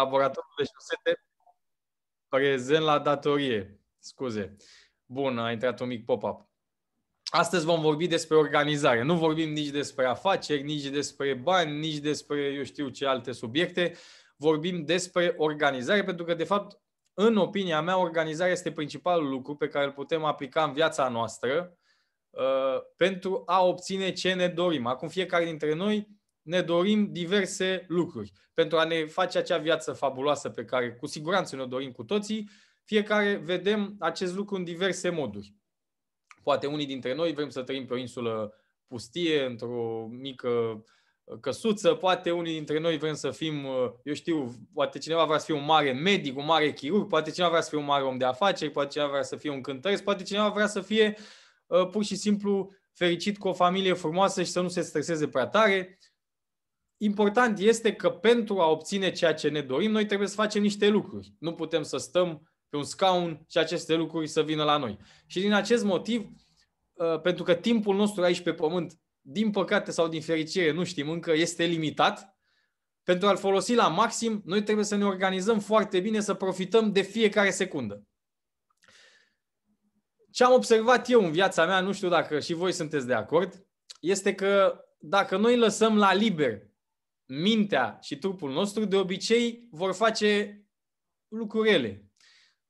laboratorul de șosete prezent la datorie. Scuze. Bun, a intrat un mic pop-up. Astăzi vom vorbi despre organizare. Nu vorbim nici despre afaceri, nici despre bani, nici despre eu știu ce alte subiecte. Vorbim despre organizare pentru că, de fapt, în opinia mea, organizarea este principalul lucru pe care îl putem aplica în viața noastră uh, pentru a obține ce ne dorim. Acum fiecare dintre noi ne dorim diverse lucruri pentru a ne face acea viață fabuloasă pe care cu siguranță ne-o dorim cu toții. Fiecare vedem acest lucru în diverse moduri. Poate unii dintre noi vrem să trăim pe o insulă pustie, într-o mică uh, căsuță, poate unii dintre noi vrem să fim, uh, eu știu, poate cineva vrea să fie un mare medic, un mare chirurg, poate cineva vrea să fie un mare om de afaceri, poate cineva vrea să fie un cântăresc, poate cineva vrea să fie uh, pur și simplu fericit cu o familie frumoasă și să nu se streseze prea tare important este că pentru a obține ceea ce ne dorim, noi trebuie să facem niște lucruri. Nu putem să stăm pe un scaun și aceste lucruri să vină la noi. Și din acest motiv, uh, pentru că timpul nostru aici pe pământ, din păcate sau din fericire, nu știm încă, este limitat, pentru a-l folosi la maxim, noi trebuie să ne organizăm foarte bine, să profităm de fiecare secundă. Ce am observat eu în viața mea, nu știu dacă și voi sunteți de acord, este că dacă noi lăsăm la liber mintea și trupul nostru de obicei vor face lucrurile.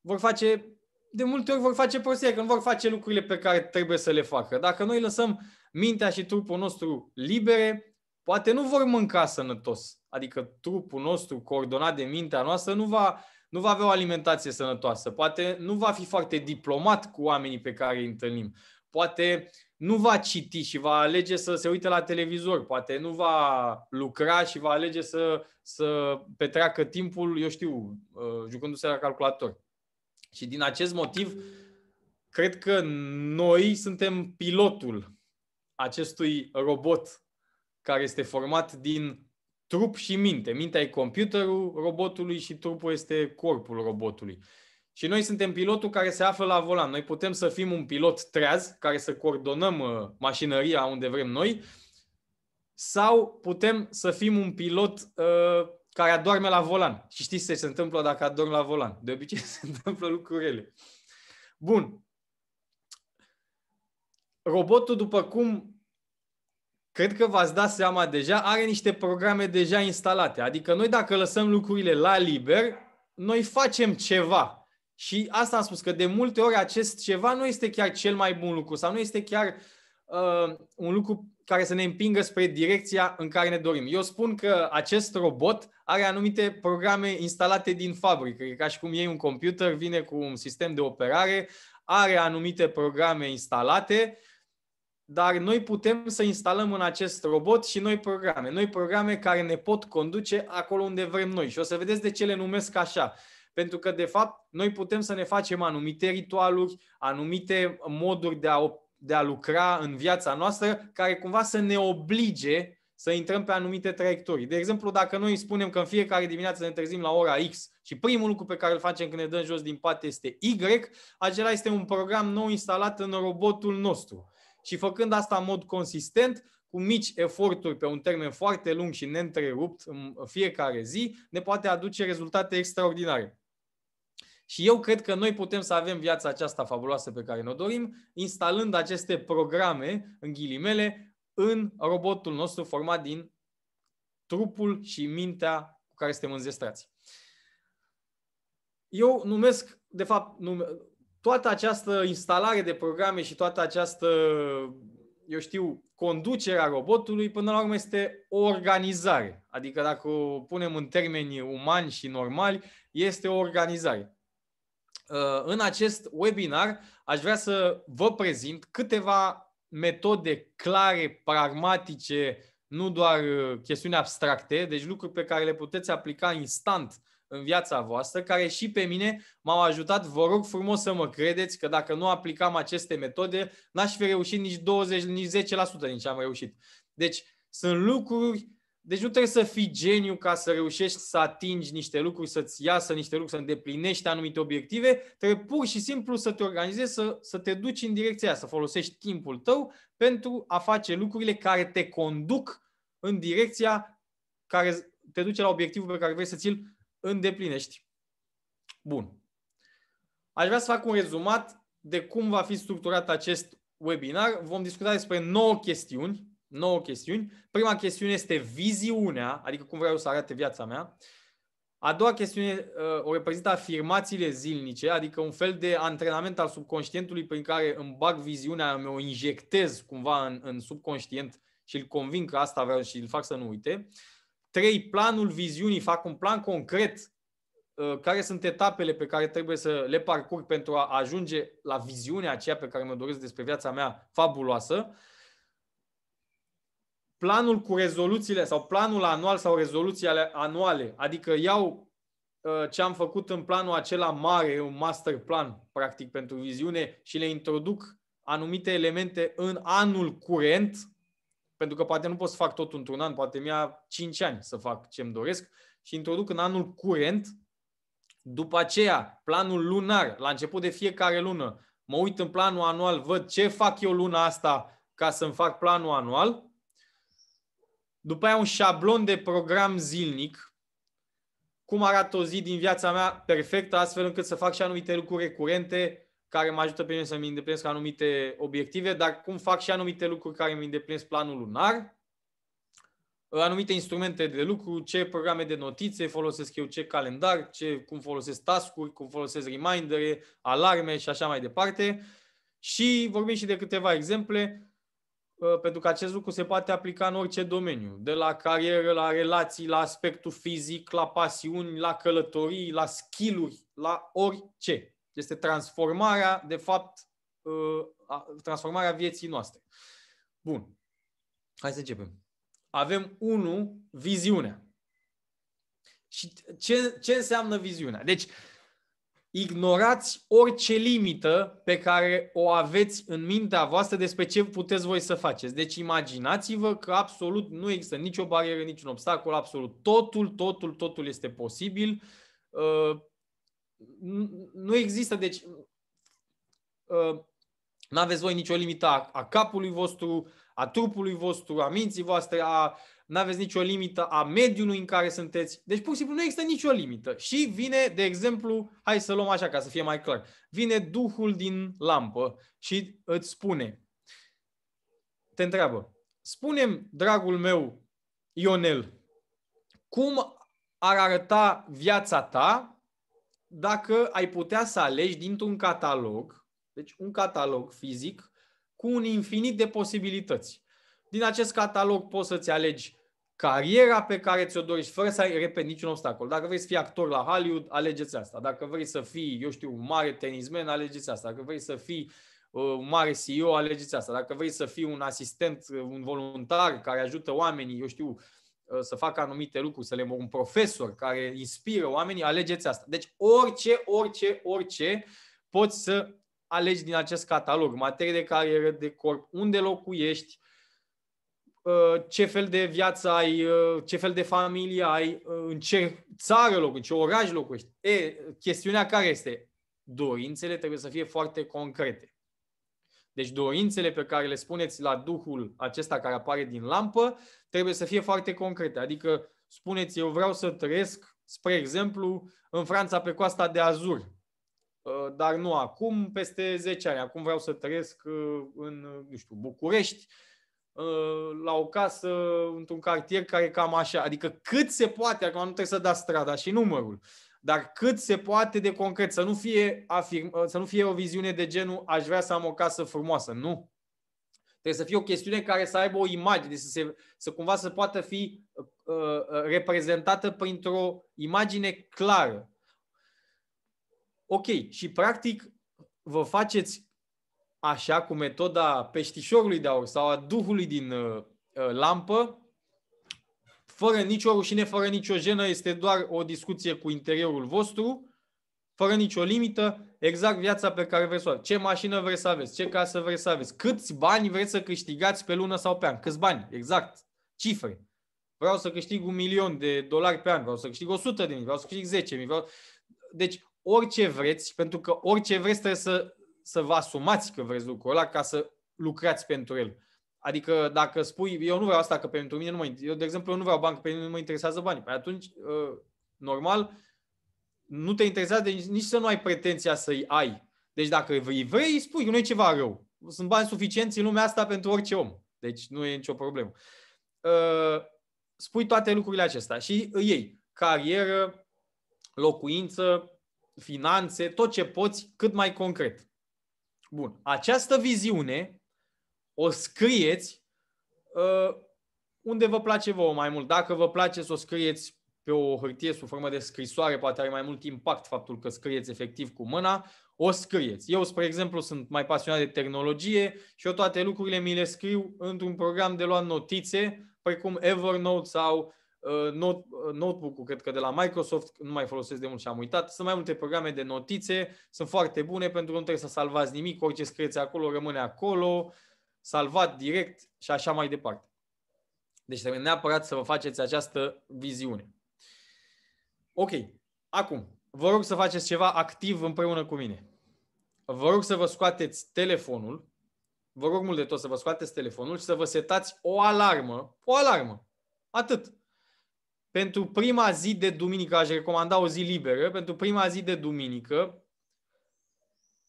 Vor face, de multe ori vor face prostie, că nu vor face lucrurile pe care trebuie să le facă. Dacă noi lăsăm mintea și trupul nostru libere, poate nu vor mânca sănătos. Adică trupul nostru coordonat de mintea noastră nu va, nu va avea o alimentație sănătoasă. Poate nu va fi foarte diplomat cu oamenii pe care îi întâlnim. Poate uh, nu va citi și va alege să se uite la televizor, poate nu va lucra și va alege să, să petreacă timpul, eu știu, uh, jucându-se la calculator. Și din acest motiv, cred că noi suntem pilotul acestui robot care este format din trup și minte. Mintea e computerul robotului și trupul este corpul robotului. Și noi suntem pilotul care se află la volan. Noi putem să fim un pilot treaz, care să coordonăm uh, mașinăria unde vrem noi, sau putem să fim un pilot uh, care adorme la volan. Și știți ce se întâmplă dacă adorm la volan. De obicei se întâmplă lucrurile. Bun. Robotul, după cum cred că v-ați dat seama deja, are niște programe deja instalate. Adică noi dacă lăsăm lucrurile la liber, noi facem ceva. Și asta am spus, că de multe ori acest ceva nu este chiar cel mai bun lucru sau nu este chiar uh, un lucru care să ne împingă spre direcția în care ne dorim. Eu spun că acest robot are anumite programe instalate din fabrică, ca și cum iei un computer, vine cu un sistem de operare, are anumite programe instalate, dar noi putem să instalăm în acest robot și noi programe, noi programe care ne pot conduce acolo unde vrem noi. Și o să vedeți de ce le numesc așa. Uh, pentru că, de fapt, noi putem să ne facem anumite ritualuri, anumite moduri de a, de a lucra în viața noastră, care cumva să ne oblige să intrăm pe anumite traiectorii. De exemplu, dacă noi spunem că în fiecare dimineață ne trezim la ora X și primul lucru pe care îl facem când ne dăm jos din pat este Y, acela este un program nou instalat în robotul nostru. Și făcând asta în mod consistent, cu mici eforturi pe un termen foarte lung și neîntrerupt în fiecare zi, ne poate aduce rezultate extraordinare. Și eu cred că noi putem să avem viața aceasta fabuloasă pe care ne-o dorim, instalând aceste programe, în ghilimele, în robotul nostru format din trupul și mintea cu care suntem înzestrați. Eu numesc, de fapt, nume, toată această instalare de programe și toată această, eu știu, conducerea robotului, până la urmă este o organizare. Adică dacă o punem în termeni umani și normali, este o organizare. Uh, în acest webinar aș vrea să vă prezint câteva metode clare, pragmatice, nu doar uh, chestiuni abstracte, deci lucruri pe care le puteți aplica instant în viața voastră, care și pe mine m-au ajutat. Vă rog frumos să mă credeți că dacă nu aplicam aceste metode, n-aș fi reușit nici 20, nici 10% din ce am reușit. Deci sunt lucruri deci nu trebuie să fii geniu ca să reușești să atingi niște lucruri, să-ți iasă niște lucruri, să îndeplinești anumite obiective. Trebuie pur și simplu să te organizezi, să, să te duci în direcția aia, să folosești timpul tău pentru a face lucrurile care te conduc în direcția care te duce la obiectivul pe care vrei să ți-l îndeplinești. Bun. Aș vrea să fac un rezumat de cum va fi structurat acest webinar. Vom discuta despre 9 chestiuni 9 chestiuni. Prima chestiune este viziunea, adică cum vreau să arate viața mea. A doua chestiune uh, o reprezintă afirmațiile zilnice, adică un fel de antrenament al subconștientului prin care îmi bag viziunea, îmi o injectez cumva în, în subconștient și îl convin că asta vreau și îl fac să nu uite. Trei, planul viziunii, fac un plan concret uh, care sunt etapele pe care trebuie să le parcurg pentru a ajunge la viziunea aceea pe care mă doresc despre viața mea fabuloasă planul cu rezoluțiile sau planul anual sau rezoluțiile anuale, adică iau uh, ce am făcut în planul acela mare, un master plan, practic, pentru viziune și le introduc anumite elemente în anul curent, pentru că poate nu pot să fac tot într-un an, poate mi-a 5 ani să fac ce-mi doresc, și introduc în anul curent, după aceea, planul lunar, la început de fiecare lună, mă uit în planul anual, văd ce fac eu luna asta ca să-mi fac planul anual după aia un șablon de program zilnic, cum arată o zi din viața mea perfectă, astfel încât să fac și anumite lucruri recurente care mă ajută pe mine să-mi îndeplinesc anumite obiective, dar cum fac și anumite lucruri care îmi îndeplinesc planul lunar, ă, anumite instrumente de lucru, ce programe de notițe folosesc eu, ce calendar, ce, cum folosesc task-uri, cum folosesc remindere, alarme și așa mai departe. Și vorbim și de câteva exemple Ă, pentru că acest lucru se poate aplica în orice domeniu, de la carieră, la relații, la aspectul fizic, la pasiuni, la călătorii, la skill-uri, la orice. Este transformarea, de fapt, ă, transformarea vieții noastre. Bun. Hai să începem. Avem unul, Viziunea. Și ce, ce înseamnă viziunea? Deci, ignorați orice limită pe care o aveți în mintea voastră despre ce puteți voi să faceți. Deci imaginați-vă că absolut nu există nicio barieră, niciun obstacol, absolut totul, totul, totul este posibil. Uh, nu există, deci uh, nu aveți voi nicio limită a capului vostru, a trupului vostru, a minții voastre, a nu aveți nicio limită a mediului în care sunteți. Deci, pur și simplu, nu există nicio limită. Și vine, de exemplu, hai să luăm așa ca să fie mai clar, vine Duhul din lampă și îți spune, te întreabă, spunem, dragul meu, Ionel, cum ar arăta viața ta dacă ai putea să alegi dintr-un catalog, deci un catalog fizic, cu un infinit de posibilități. Din acest catalog poți să-ți alegi cariera pe care ți-o dorești, fără să ai repet niciun obstacol. Dacă vrei să fii actor la Hollywood, alegeți asta. Dacă vrei să fii, eu știu, un mare tenismen, alegeți asta. Dacă vrei să fii uh, un mare CEO, alegeți asta. Dacă vrei să fii un asistent, uh, un voluntar care ajută oamenii, eu știu, uh, să facă anumite lucruri, să le un profesor care inspiră oamenii, alegeți asta. Deci orice, orice, orice poți să alegi din acest catalog. Materie de carieră, de corp, unde locuiești, uh, Uh, ce fel de viață ai, uh, ce fel de familie ai, uh, în ce țară locuiești, în ce oraș locuiești. E, chestiunea care este? Dorințele trebuie să fie foarte concrete. Deci dorințele pe care le spuneți la Duhul acesta care apare din lampă trebuie să fie foarte concrete. Adică spuneți, eu vreau să trăiesc, spre exemplu, în Franța pe coasta de Azur, dar nu acum, peste 10 ani. Acum vreau să trăiesc în, nu știu, București, Uh, la o casă într-un cartier care e cam așa. Adică cât se poate, acum nu trebuie să dați strada și numărul, dar cât se poate de concret, să nu fie, afirm, uh, să nu fie o viziune de genul aș vrea să am o casă frumoasă. Nu. Trebuie să fie o chestiune care să aibă o imagine, să, se, să cumva să poată fi uh, uh reprezentată printr-o imagine clară. Ok, și practic vă faceți așa cu metoda peștișorului de aur sau a duhului din uh, uh, lampă, fără nicio rușine, fără nicio jenă, este doar o discuție cu interiorul vostru, fără nicio limită, exact viața pe care vreți să o aveți. Ce mașină vreți să aveți, ce casă vreți să aveți, câți bani vreți să câștigați pe lună sau pe an, câți bani, exact, cifre. Vreau să câștig un milion de dolari pe an, vreau să câștig 100 de mii, vreau să câștig 10 mii, vreau... Deci orice vreți, pentru că orice vreți trebuie să să vă asumați că vreți lucrul ăla ca să lucrați pentru el. Adică dacă spui, eu nu vreau asta că pentru mine nu mă eu de exemplu eu nu vreau bani că pe mine nu mă interesează banii. Păi atunci, uh, normal, nu te interesează de, nici să nu ai pretenția să-i ai. Deci dacă îi vrei, spui spui, nu e ceva rău. Sunt bani suficienți în lumea asta pentru orice om. Deci nu e nicio problemă. Uh, spui toate lucrurile acestea și ei Carieră, locuință, finanțe, tot ce poți, cât mai concret. Bun. Această viziune o scrieți uh, unde vă place vouă mai mult. Dacă vă place să o scrieți pe o hârtie sub formă de scrisoare, poate are mai mult impact faptul că scrieți efectiv cu mâna, o scrieți. Eu, spre exemplu, sunt mai pasionat de tehnologie și eu toate lucrurile mi le scriu într-un program de luat notițe, precum Evernote sau Uh, not, uh, notebook-ul, cred că de la Microsoft, nu mai folosesc de mult și am uitat. Sunt mai multe programe de notițe, sunt foarte bune pentru că nu trebuie să salvați nimic, orice scrieți acolo rămâne acolo, salvat direct și așa mai departe. Deci trebuie neapărat să vă faceți această viziune. Ok, acum, vă rog să faceți ceva activ împreună cu mine. Vă rog să vă scoateți telefonul, vă rog mult de tot să vă scoateți telefonul și să vă setați o alarmă, o alarmă, atât pentru prima zi de duminică, aș recomanda o zi liberă, pentru prima zi de duminică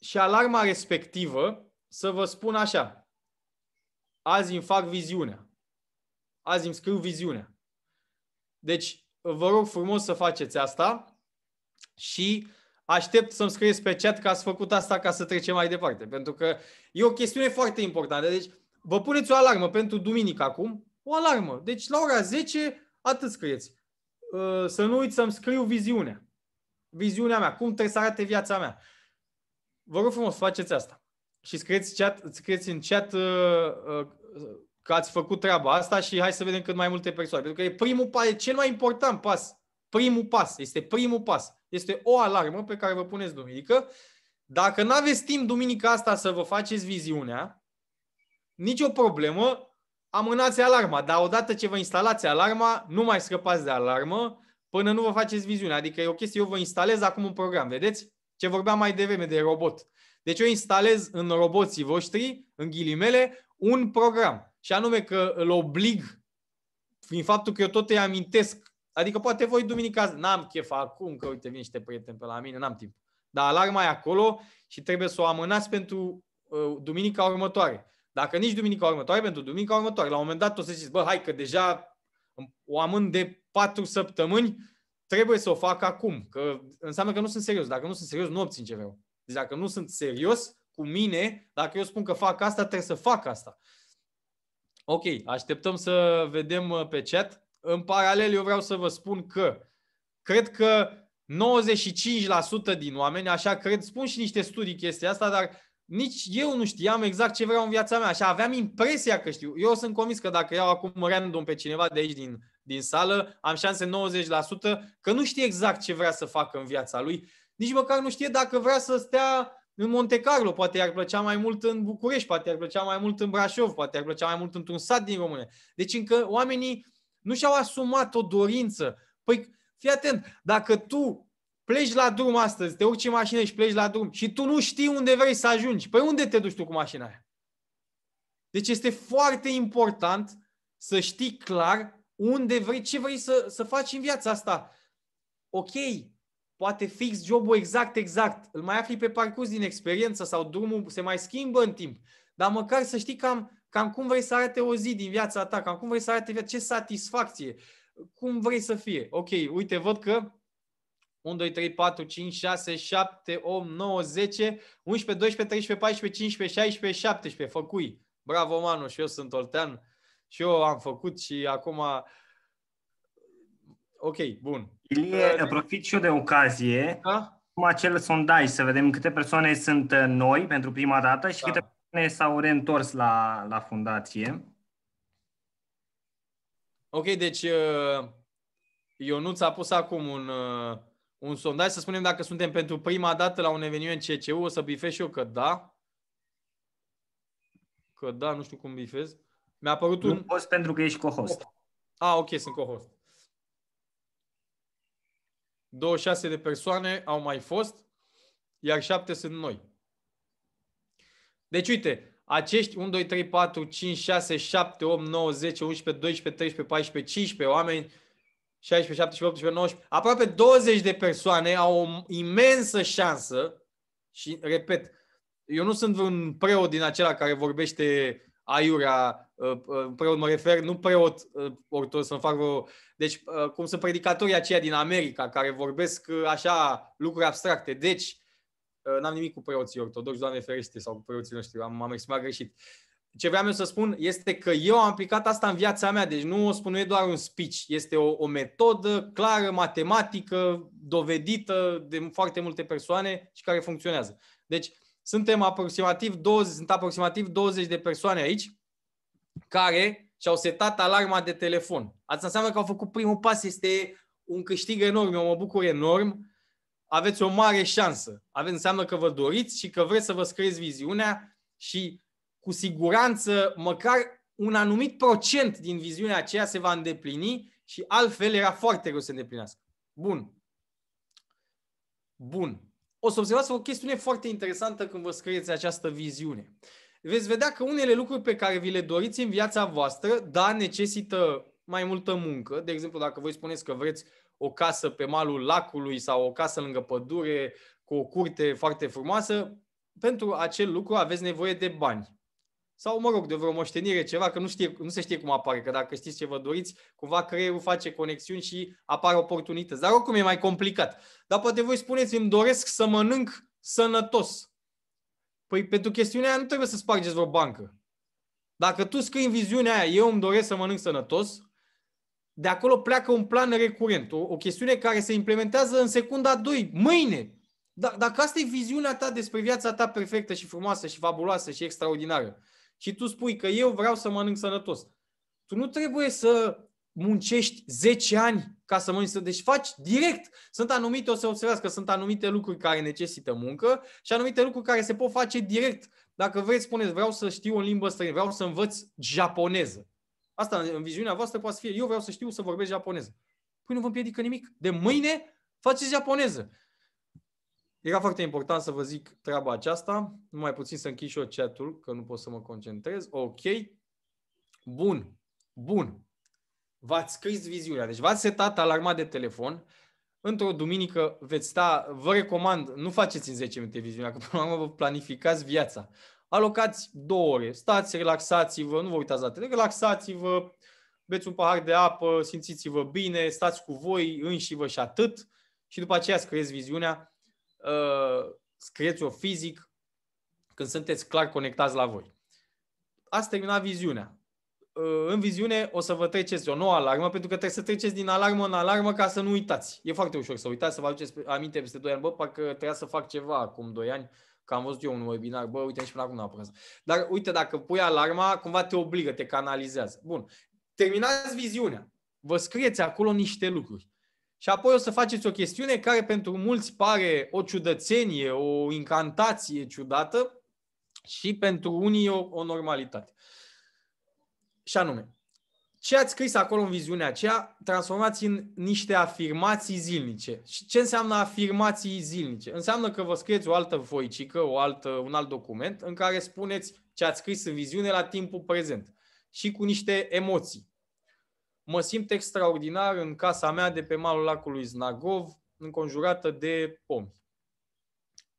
și alarma respectivă să vă spun așa. Azi îmi fac viziunea. Azi îmi scriu viziunea. Deci, vă rog frumos să faceți asta și aștept să-mi scrieți pe chat că ați făcut asta ca să trecem mai departe. Pentru că e o chestiune foarte importantă. Deci, vă puneți o alarmă pentru duminică acum, o alarmă. Deci, la ora 10, atât scrieți. Ă, să nu uit să-mi scriu viziunea. Viziunea mea, cum trebuie să arate viața mea. Vă rog frumos, faceți asta. Și scrieți, chat, scrieți în chat ă, ă, că ați făcut treaba asta și hai să vedem cât mai multe persoane. Pentru că e primul pas, e cel mai important pas. Primul pas, este primul pas. Este o alarmă pe care vă puneți duminică. Dacă nu aveți timp duminica asta să vă faceți viziunea, nicio problemă, amânați alarma, dar odată ce vă instalați alarma, nu mai scăpați de alarmă până nu vă faceți viziunea. Adică e o chestie, eu vă instalez acum un program, vedeți? Ce vorbeam mai devreme de robot. Deci eu instalez în roboții voștri, în ghilimele, un program. Și anume că îl oblig, prin faptul că eu tot îi amintesc. Adică poate voi duminica, n-am chef acum, că uite, vin niște prieteni pe la mine, n-am timp. Dar alarma e acolo și trebuie să o amânați pentru uh, duminica următoare. Dacă nici duminica următoare, pentru duminica următoare. La un moment dat o să zici, bă, hai că deja o amân de patru săptămâni, trebuie să o fac acum. Că înseamnă că nu sunt serios. Dacă nu sunt serios, nu obțin ce vreau. Deci dacă nu sunt serios cu mine, dacă eu spun că fac asta, trebuie să fac asta. Ok, așteptăm să vedem uh, pe chat. În paralel, eu vreau să vă spun că cred că 95% din oameni, așa cred, spun și niște studii chestia asta, dar nici eu nu știam exact ce vreau în viața mea și aveam impresia că știu. Eu sunt convins că dacă iau acum random pe cineva de aici din, din sală, am șanse 90% că nu știe exact ce vrea să facă în viața lui. Nici măcar nu știe dacă vrea să stea în Monte Carlo, poate i-ar plăcea mai mult în București, poate i-ar plăcea mai mult în Brașov, poate i-ar plăcea mai mult într-un sat din România. Deci încă oamenii nu și-au asumat o dorință. Păi fii atent, dacă tu pleci la drum astăzi, te urci în mașină și pleci la drum și tu nu știi unde vrei să ajungi. Păi unde te duci tu cu mașina aia? Deci este foarte important să știi clar unde vrei, ce vrei să, să faci în viața asta. Ok, poate fix jobul exact, exact, îl mai afli pe parcurs din experiență sau drumul se mai schimbă în timp, dar măcar să știi cam, cam cum vrei să arate o zi din viața ta, cam cum vrei să arate viața, ce satisfacție, cum vrei să fie. Ok, uite, văd că 1, 2, 3, 4, 5, 6, 7, 8, 9, 10, 11, 12, 13, 14, 15, 16, 17. Făcui. Bravo, Manu, și eu sunt Oltean. Și eu am făcut și acum... Ok, bun. Ilie, uh, profit și eu de ocazie. Da? Acum acel sondaj, să vedem câte persoane sunt uh, noi pentru prima dată și da. câte persoane s-au reîntors la, la fundație. Ok, deci Uh, Ionuț a pus acum un, uh, un sondaj, să spunem dacă suntem pentru prima dată la un eveniment CCU, o să bifez și eu că da. Că da, nu știu cum bifez. Mi-a apărut nu un... poți pentru că ești co-host. Ah, ok, sunt co-host. 26 de persoane au mai fost, iar 7 sunt noi. Deci, uite, acești 1, 2, 3, 4, 5, 6, 7, 8, 9, 10, 11, 12, 13, 14, 15 oameni 16, 17, 18, 19, aproape 20 de persoane au o imensă șansă și, repet, eu nu sunt un preot din acela care vorbește aiurea, uh, uh, preot mă refer, nu preot uh, ortodox, să fac vreo... Deci, cum sunt predicatorii aceia din America care vorbesc așa lucruri abstracte. Deci, n-am nimic cu preoții ortodoxi, Doamne ferește, sau cu preoții noștri, m-am exprimat greșit. Uh, ce vreau eu să spun este că eu am aplicat asta în viața mea, deci nu o spun, nu e doar un speech, este o, o metodă clară, matematică, dovedită de foarte multe persoane și care funcționează. Deci suntem aproximativ 20, sunt aproximativ 20 de persoane aici care și-au setat alarma de telefon. Asta înseamnă că au făcut primul pas, este un câștig enorm, eu mă bucur enorm, aveți o mare șansă. Aveți, înseamnă că vă doriți și că vreți să vă scrieți viziunea și cu siguranță măcar un anumit procent din viziunea aceea se va îndeplini și altfel era foarte greu să îndeplinească. Bun. Bun. O să observați o chestiune foarte interesantă când vă scrieți această viziune. Veți vedea că unele lucruri pe care vi le doriți în viața voastră, da, necesită mai multă muncă. De exemplu, dacă voi spuneți că vreți o casă pe malul lacului sau o casă lângă pădure cu o curte foarte frumoasă, pentru acel lucru aveți nevoie de bani sau, mă rog, de vreo moștenire, ceva, că nu, știe, nu se știe cum apare, că dacă știți ce vă doriți, cumva creierul face conexiuni și apare oportunități. Dar oricum e mai complicat. Dar poate voi spuneți, îmi doresc să mănânc sănătos. Păi pentru chestiunea aia nu trebuie să spargeți vreo bancă. Dacă tu scrii în viziunea aia, eu îmi doresc să mănânc sănătos, de acolo pleacă un plan recurent, o, o chestiune care se implementează în secunda 2, mâine. Da, dacă asta e viziunea ta despre viața ta perfectă și frumoasă și fabuloasă și extraordinară, și tu spui că eu vreau să mănânc sănătos. Tu nu trebuie să muncești 10 ani ca să mănânci. Deci faci direct. Sunt anumite, o să observați că sunt anumite lucruri care necesită muncă și anumite lucruri care se pot face direct. Dacă vreți, spuneți, vreau să știu o limbă străină, vreau să învăț japoneză. Asta în viziunea voastră poate fi, eu vreau să știu să vorbesc japoneză. Păi nu vă împiedică nimic. De mâine faceți japoneză. Era foarte important să vă zic treaba aceasta, numai puțin să închid și eu chat-ul, că nu pot să mă concentrez. Ok. Bun. Bun. V-ați scris viziunea. Deci v-ați setat alarma de telefon. Într-o duminică veți sta, vă recomand, nu faceți în 10 minute viziunea, că până la urmă vă planificați viața. Alocați două ore, stați, relaxați-vă, nu vă uitați la telefon, relaxați-vă, beți un pahar de apă, simțiți-vă bine, stați cu voi înși vă și atât și după aceea scrieți viziunea uh, scrieți-o fizic când sunteți clar conectați la voi. Ați terminat viziunea. Uh, în viziune o să vă treceți o nouă alarmă, pentru că trebuie să treceți din alarmă în alarmă ca să nu uitați. E foarte ușor să uitați, să vă aduceți aminte peste 2 ani, bă, parcă trebuia să fac ceva acum 2 ani, că am văzut eu un webinar, bă, uite, nici până acum n-am prins. Dar uite, dacă pui alarma, cumva te obligă, te canalizează. Bun. Terminați viziunea. Vă scrieți acolo niște lucruri. Și apoi o să faceți o chestiune care pentru mulți pare o ciudățenie, o incantație ciudată și pentru unii o, o normalitate. Și anume, ce ați scris acolo în viziunea aceea, transformați în niște afirmații zilnice. Și ce înseamnă afirmații zilnice? Înseamnă că vă scrieți o altă voicică, o altă, un alt document în care spuneți ce ați scris în viziune la timpul prezent și cu niște emoții. Mă simt extraordinar în casa mea de pe malul lacului Znagov, înconjurată de pomi.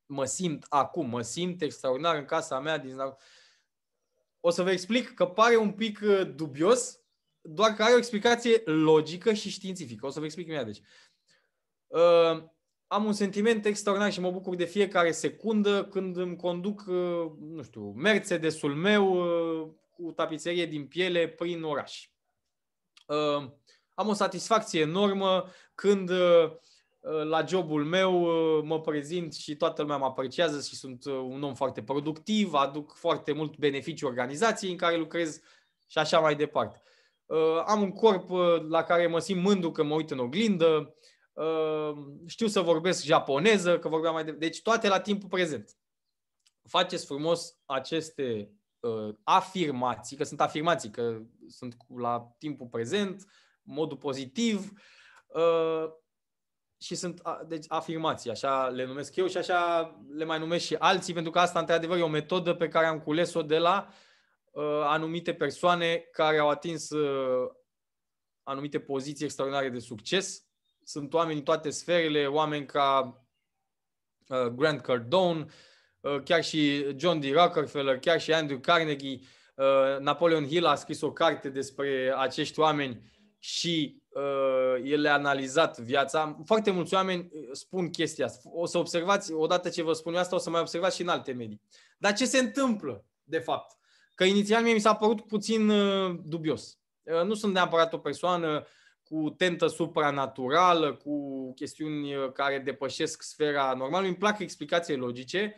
Mă simt acum, mă simt extraordinar în casa mea din Znagov. O să vă explic că pare un pic uh, dubios, doar că are o explicație logică și științifică. O să vă explic imediat. Deci, uh, am un sentiment extraordinar și mă bucur de fiecare secundă când îmi conduc, uh, nu știu, Mercedesul meu cu tapiserie din piele prin oraș. Ehm, am o satisfacție enormă când eh, la jobul meu eh, mă prezint și toată lumea mă apreciază și sunt eh, un om foarte productiv, aduc foarte mult beneficiu organizației în care lucrez și așa mai departe. Am un corp la care mă simt mândru că mă uit în oglindă, ehm, știu să vorbesc japoneză, că vorbeam mai de... Deci toate la timpul prezent. Faceți frumos aceste uh, afirmații, că sunt afirmații, că sunt la timpul prezent, modul pozitiv uh, și sunt deci, afirmații, așa le numesc eu și așa le mai numesc și alții, pentru că asta, într-adevăr, e o metodă pe care am cules-o de la uh, anumite persoane care au atins uh, anumite poziții extraordinare de succes. Sunt oameni în toate sferele, oameni ca uh, Grant Cardone, Uh, chiar și John D. Rockefeller, chiar și Andrew Carnegie, uh, Napoleon Hill a scris o carte despre acești oameni și uh, el a analizat viața. Foarte mulți oameni uh, spun chestia asta. O să observați, odată ce vă spun eu asta, o să mai observați și în alte medii. Dar ce se întâmplă, de fapt? Că inițial mie mi s-a părut puțin uh, dubios. Uh, nu sunt neapărat o persoană cu tentă supranaturală, cu chestiuni care depășesc sfera normală. Îmi plac explicații logice,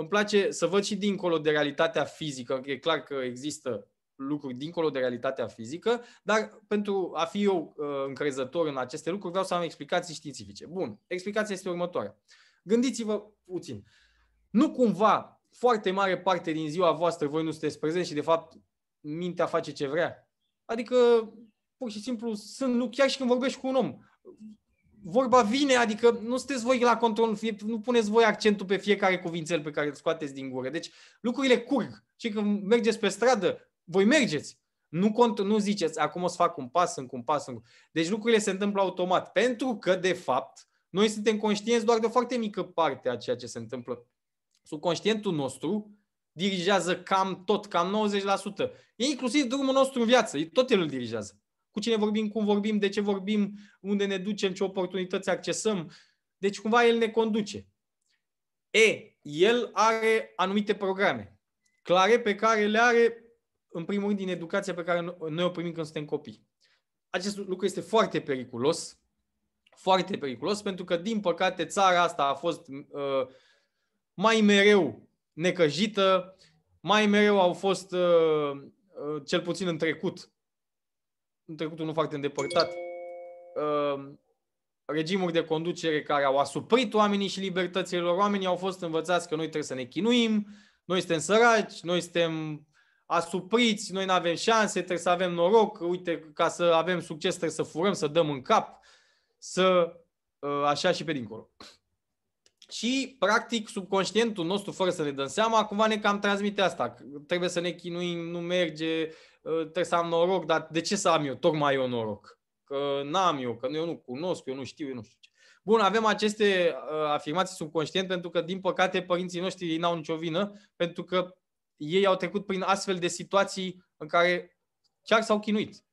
îmi place să văd și dincolo de realitatea fizică, e clar că există lucruri dincolo de realitatea fizică, dar pentru a fi eu uh, încrezător în aceste lucruri, vreau să am explicații științifice. Bun, explicația este următoarea. Gândiți-vă puțin. Nu cumva foarte mare parte din ziua voastră voi nu sunteți prezenți și de fapt mintea face ce vrea? Adică pur și simplu sunt, nu chiar și când vorbești cu un om, vorba vine, adică nu sunteți voi la control, nu puneți voi accentul pe fiecare cuvințel pe care îl scoateți din gură. Deci lucrurile curg și când mergeți pe stradă, voi mergeți. Nu, cont, nu ziceți, acum o să fac un pas, încă un pas, încă. Deci lucrurile se întâmplă automat, pentru că, de fapt, noi suntem conștienți doar de o foarte mică parte a ceea ce se întâmplă. Subconștientul nostru dirigează cam tot, cam 90%. E inclusiv drumul nostru în viață, tot el îl dirigează cu cine vorbim, cum vorbim, de ce vorbim, unde ne ducem, ce oportunități accesăm. Deci cumva el ne conduce. E, el are anumite programe clare pe care le are, în primul rând, din educația pe care noi o primim când suntem copii. Acest lucru este foarte periculos, foarte periculos, pentru că, din păcate, țara asta a fost uh, mai mereu necăjită, mai mereu au fost, uh, uh, cel puțin în trecut, în trecutul nu foarte îndepărtat, uh, regimuri de conducere care au asuprit oamenii și libertățile lor. Oamenii au fost învățați că noi trebuie să ne chinuim, noi suntem săraci, noi suntem asupriți, noi nu avem șanse, trebuie să avem noroc, uite, ca să avem succes trebuie să furăm, să dăm în cap, să uh, așa și pe dincolo. Și, practic, subconștientul nostru, fără să ne dăm seama, cumva ne cam transmite asta. Trebuie să ne chinuim, nu merge, Ă, trebuie să am noroc, dar de ce să am eu tocmai eu noroc? Că n-am eu, că eu nu cunosc, eu nu știu, eu nu știu. Bun, avem aceste ă, afirmații subconștiente pentru că, din păcate, părinții noștri n-au nicio vină, pentru că ei au trecut prin astfel de situații în care chiar s-au chinuit.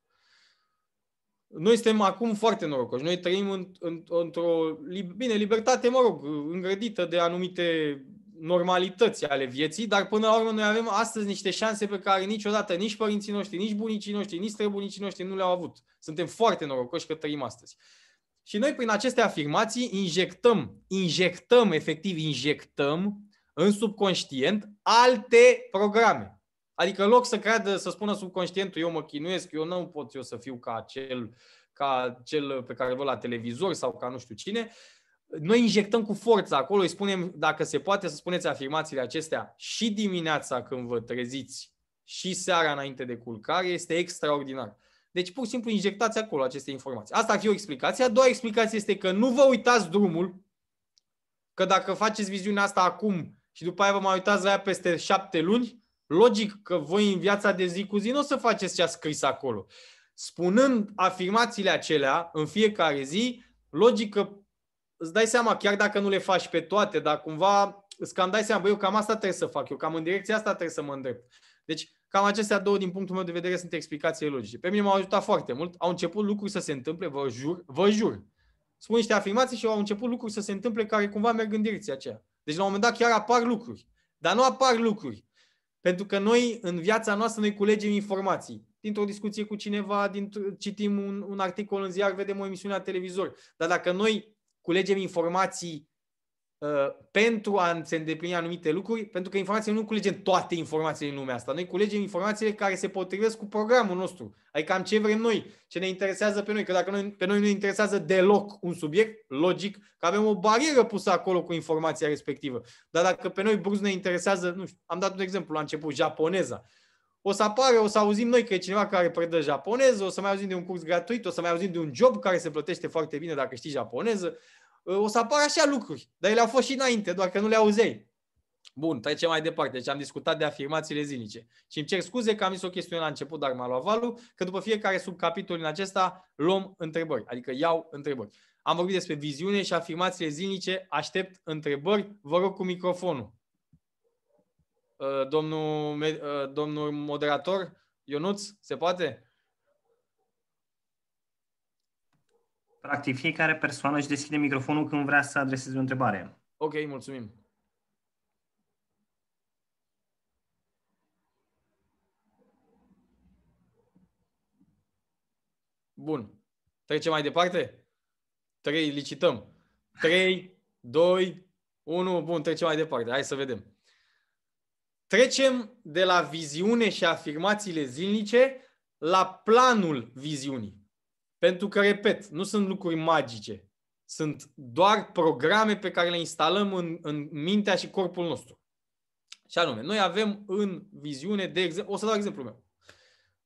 Noi suntem acum foarte norocoși. Noi trăim în, în, într-o, bine, libertate, mă rog, îngrădită de anumite normalități ale vieții, dar până la urmă noi avem astăzi niște șanse pe care niciodată nici părinții noștri, nici bunicii noștri, nici străbunicii noștri nu le-au avut. Suntem foarte norocoși că trăim astăzi. Și noi prin aceste afirmații injectăm, injectăm, efectiv injectăm în subconștient alte programe. Adică în loc să creadă, să spună subconștientul, eu mă chinuiesc, eu nu pot eu să fiu ca cel, ca cel pe care vă la televizor sau ca nu știu cine, uh, noi injectăm cu forță acolo, îi spunem, dacă se poate, să spuneți afirmațiile acestea și dimineața când vă treziți și seara înainte de culcare, este extraordinar. Deci pur și simplu injectați acolo aceste informații. Asta ar fi o explicație. A doua explicație este că nu vă uitați drumul, că dacă faceți viziunea asta acum și după aia vă mai uitați la ea peste șapte luni, logic că voi în viața de zi cu zi nu o să faceți ce a scris acolo. Spunând afirmațiile acelea în fiecare zi, logic că îți dai seama, chiar dacă nu le faci pe toate, dar cumva îți cam dai seama, băi, eu cam asta trebuie să fac, eu cam în direcția asta trebuie să mă îndrept. Deci, cam acestea două, din punctul meu de vedere, sunt explicații logice. Pe mine m-au ajutat foarte mult, au început lucruri să se întâmple, vă jur, vă jur. Spun niște afirmații și au început lucruri să se întâmple care cumva merg în direcția aceea. Deci, la un moment dat, chiar apar lucruri. Dar nu apar lucruri. Pentru că noi, în viața noastră, noi culegem informații. Dintr-o discuție cu cineva, dintr- citim un, un articol în ziar, vedem o emisiune la televizor. Dar dacă noi culegem informații uh, pentru a se îndeplini anumite lucruri, pentru că informațiile nu culegem toate informațiile din lumea asta. Noi culegem informațiile care se potrivesc cu programul nostru. Adică am ce vrem noi, ce ne interesează pe noi. Că dacă noi, pe noi nu ne interesează deloc un subiect, logic, că avem o barieră pusă acolo cu informația respectivă. Dar dacă pe noi brusc ne interesează, nu știu, am dat un exemplu la început, japoneza o să apară, o să auzim noi că e cineva care predă japoneză, o să mai auzim de un curs gratuit, o să mai auzim de un job care se plătește foarte bine dacă știi japoneză. Ă, o să apară așa lucruri, dar ele au fost și înainte, doar că nu le auzei. Bun, trecem mai departe. Deci am discutat de afirmațiile zilnice. Și îmi cer scuze că am zis o chestiune la început, dar m-a luat valul, că după fiecare subcapitol în acesta luăm întrebări, adică iau întrebări. Am vorbit despre viziune și afirmațiile zilnice, aștept întrebări, vă rog cu microfonul. Uh, domnul, uh, domnul moderator, Ionuț, se poate? Practic, fiecare persoană își deschide microfonul când vrea să adreseze o întrebare. Ok, mulțumim. Bun. Trecem mai departe? Trei, licităm. Trei, doi, unu. Bun, trecem mai departe. Hai să vedem. Trecem de la viziune și afirmațiile zilnice la planul viziunii. Pentru că, repet, nu sunt lucruri magice. Sunt doar programe pe care le instalăm în, în mintea și corpul nostru. Și anume, noi avem în viziune, de exemplu, o să dau exemplu meu.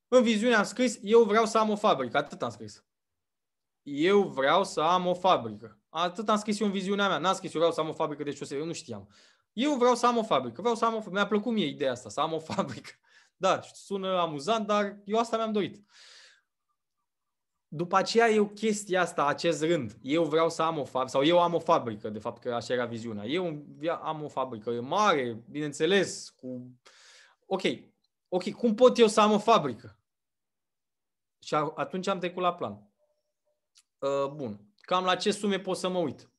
În viziune am scris, eu vreau să am o fabrică, atât am scris. Eu vreau să am o fabrică. Atât am scris eu în viziunea mea. N-am scris, eu vreau să am o fabrică de șosele, eu nu știam. Eu vreau să am o fabrică, vreau să am o fabrică. Mi-a plăcut mie ideea asta, să am o fabrică. Da, sună amuzant, dar eu asta mi-am dorit. După aceea eu chestia asta, acest rând, eu vreau să am o fabrică, sau eu am o fabrică, de fapt că așa era viziunea. Eu am o fabrică mare, bineînțeles, cu... Ok, ok, cum pot eu să am o fabrică? Și atunci am trecut la plan. Uh, bun, cam la ce sume pot să mă uit?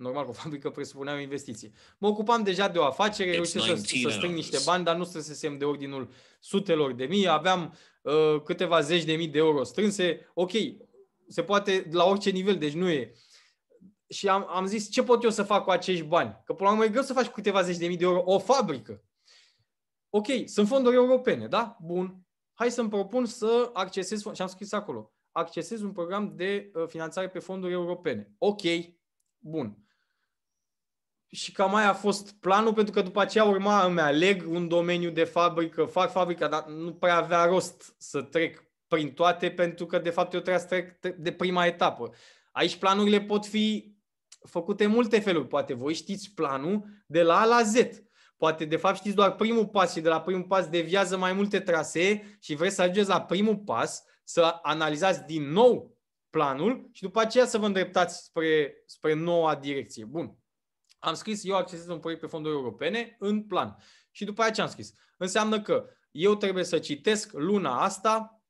normal cu faptul că presupuneam investiții. Mă ocupam deja de o afacere, reușesc să, să strâng niște bani, dar nu strânsesem de ordinul sutelor de mii, aveam uh, câteva zeci de mii de euro strânse, ok, se poate la orice nivel, deci nu e. Și am, am zis, ce pot eu să fac cu acești bani? Că până la urmă e greu să faci cu câteva zeci de mii de euro o fabrică. Ok, sunt fonduri europene, da? Bun. Hai să-mi propun să accesez, și am scris acolo, accesez un program de uh, finanțare pe fonduri europene. Ok, bun și cam mai a fost planul, pentru că după aceea urma îmi aleg un domeniu de fabrică, fac fabrica, dar nu prea avea rost să trec prin toate, pentru că de fapt eu trebuia să trec de prima etapă. Aici planurile pot fi făcute în multe feluri. Poate voi știți planul de la A la Z. Poate de fapt știți doar primul pas și de la primul pas deviază mai multe trasee și vreți să ajungeți la primul pas, să analizați din nou planul și după aceea să vă îndreptați spre, spre noua direcție. Bun, am scris, eu accesez un proiect pe fonduri europene în plan. Și după aceea ce am scris? Înseamnă că eu trebuie să citesc luna asta,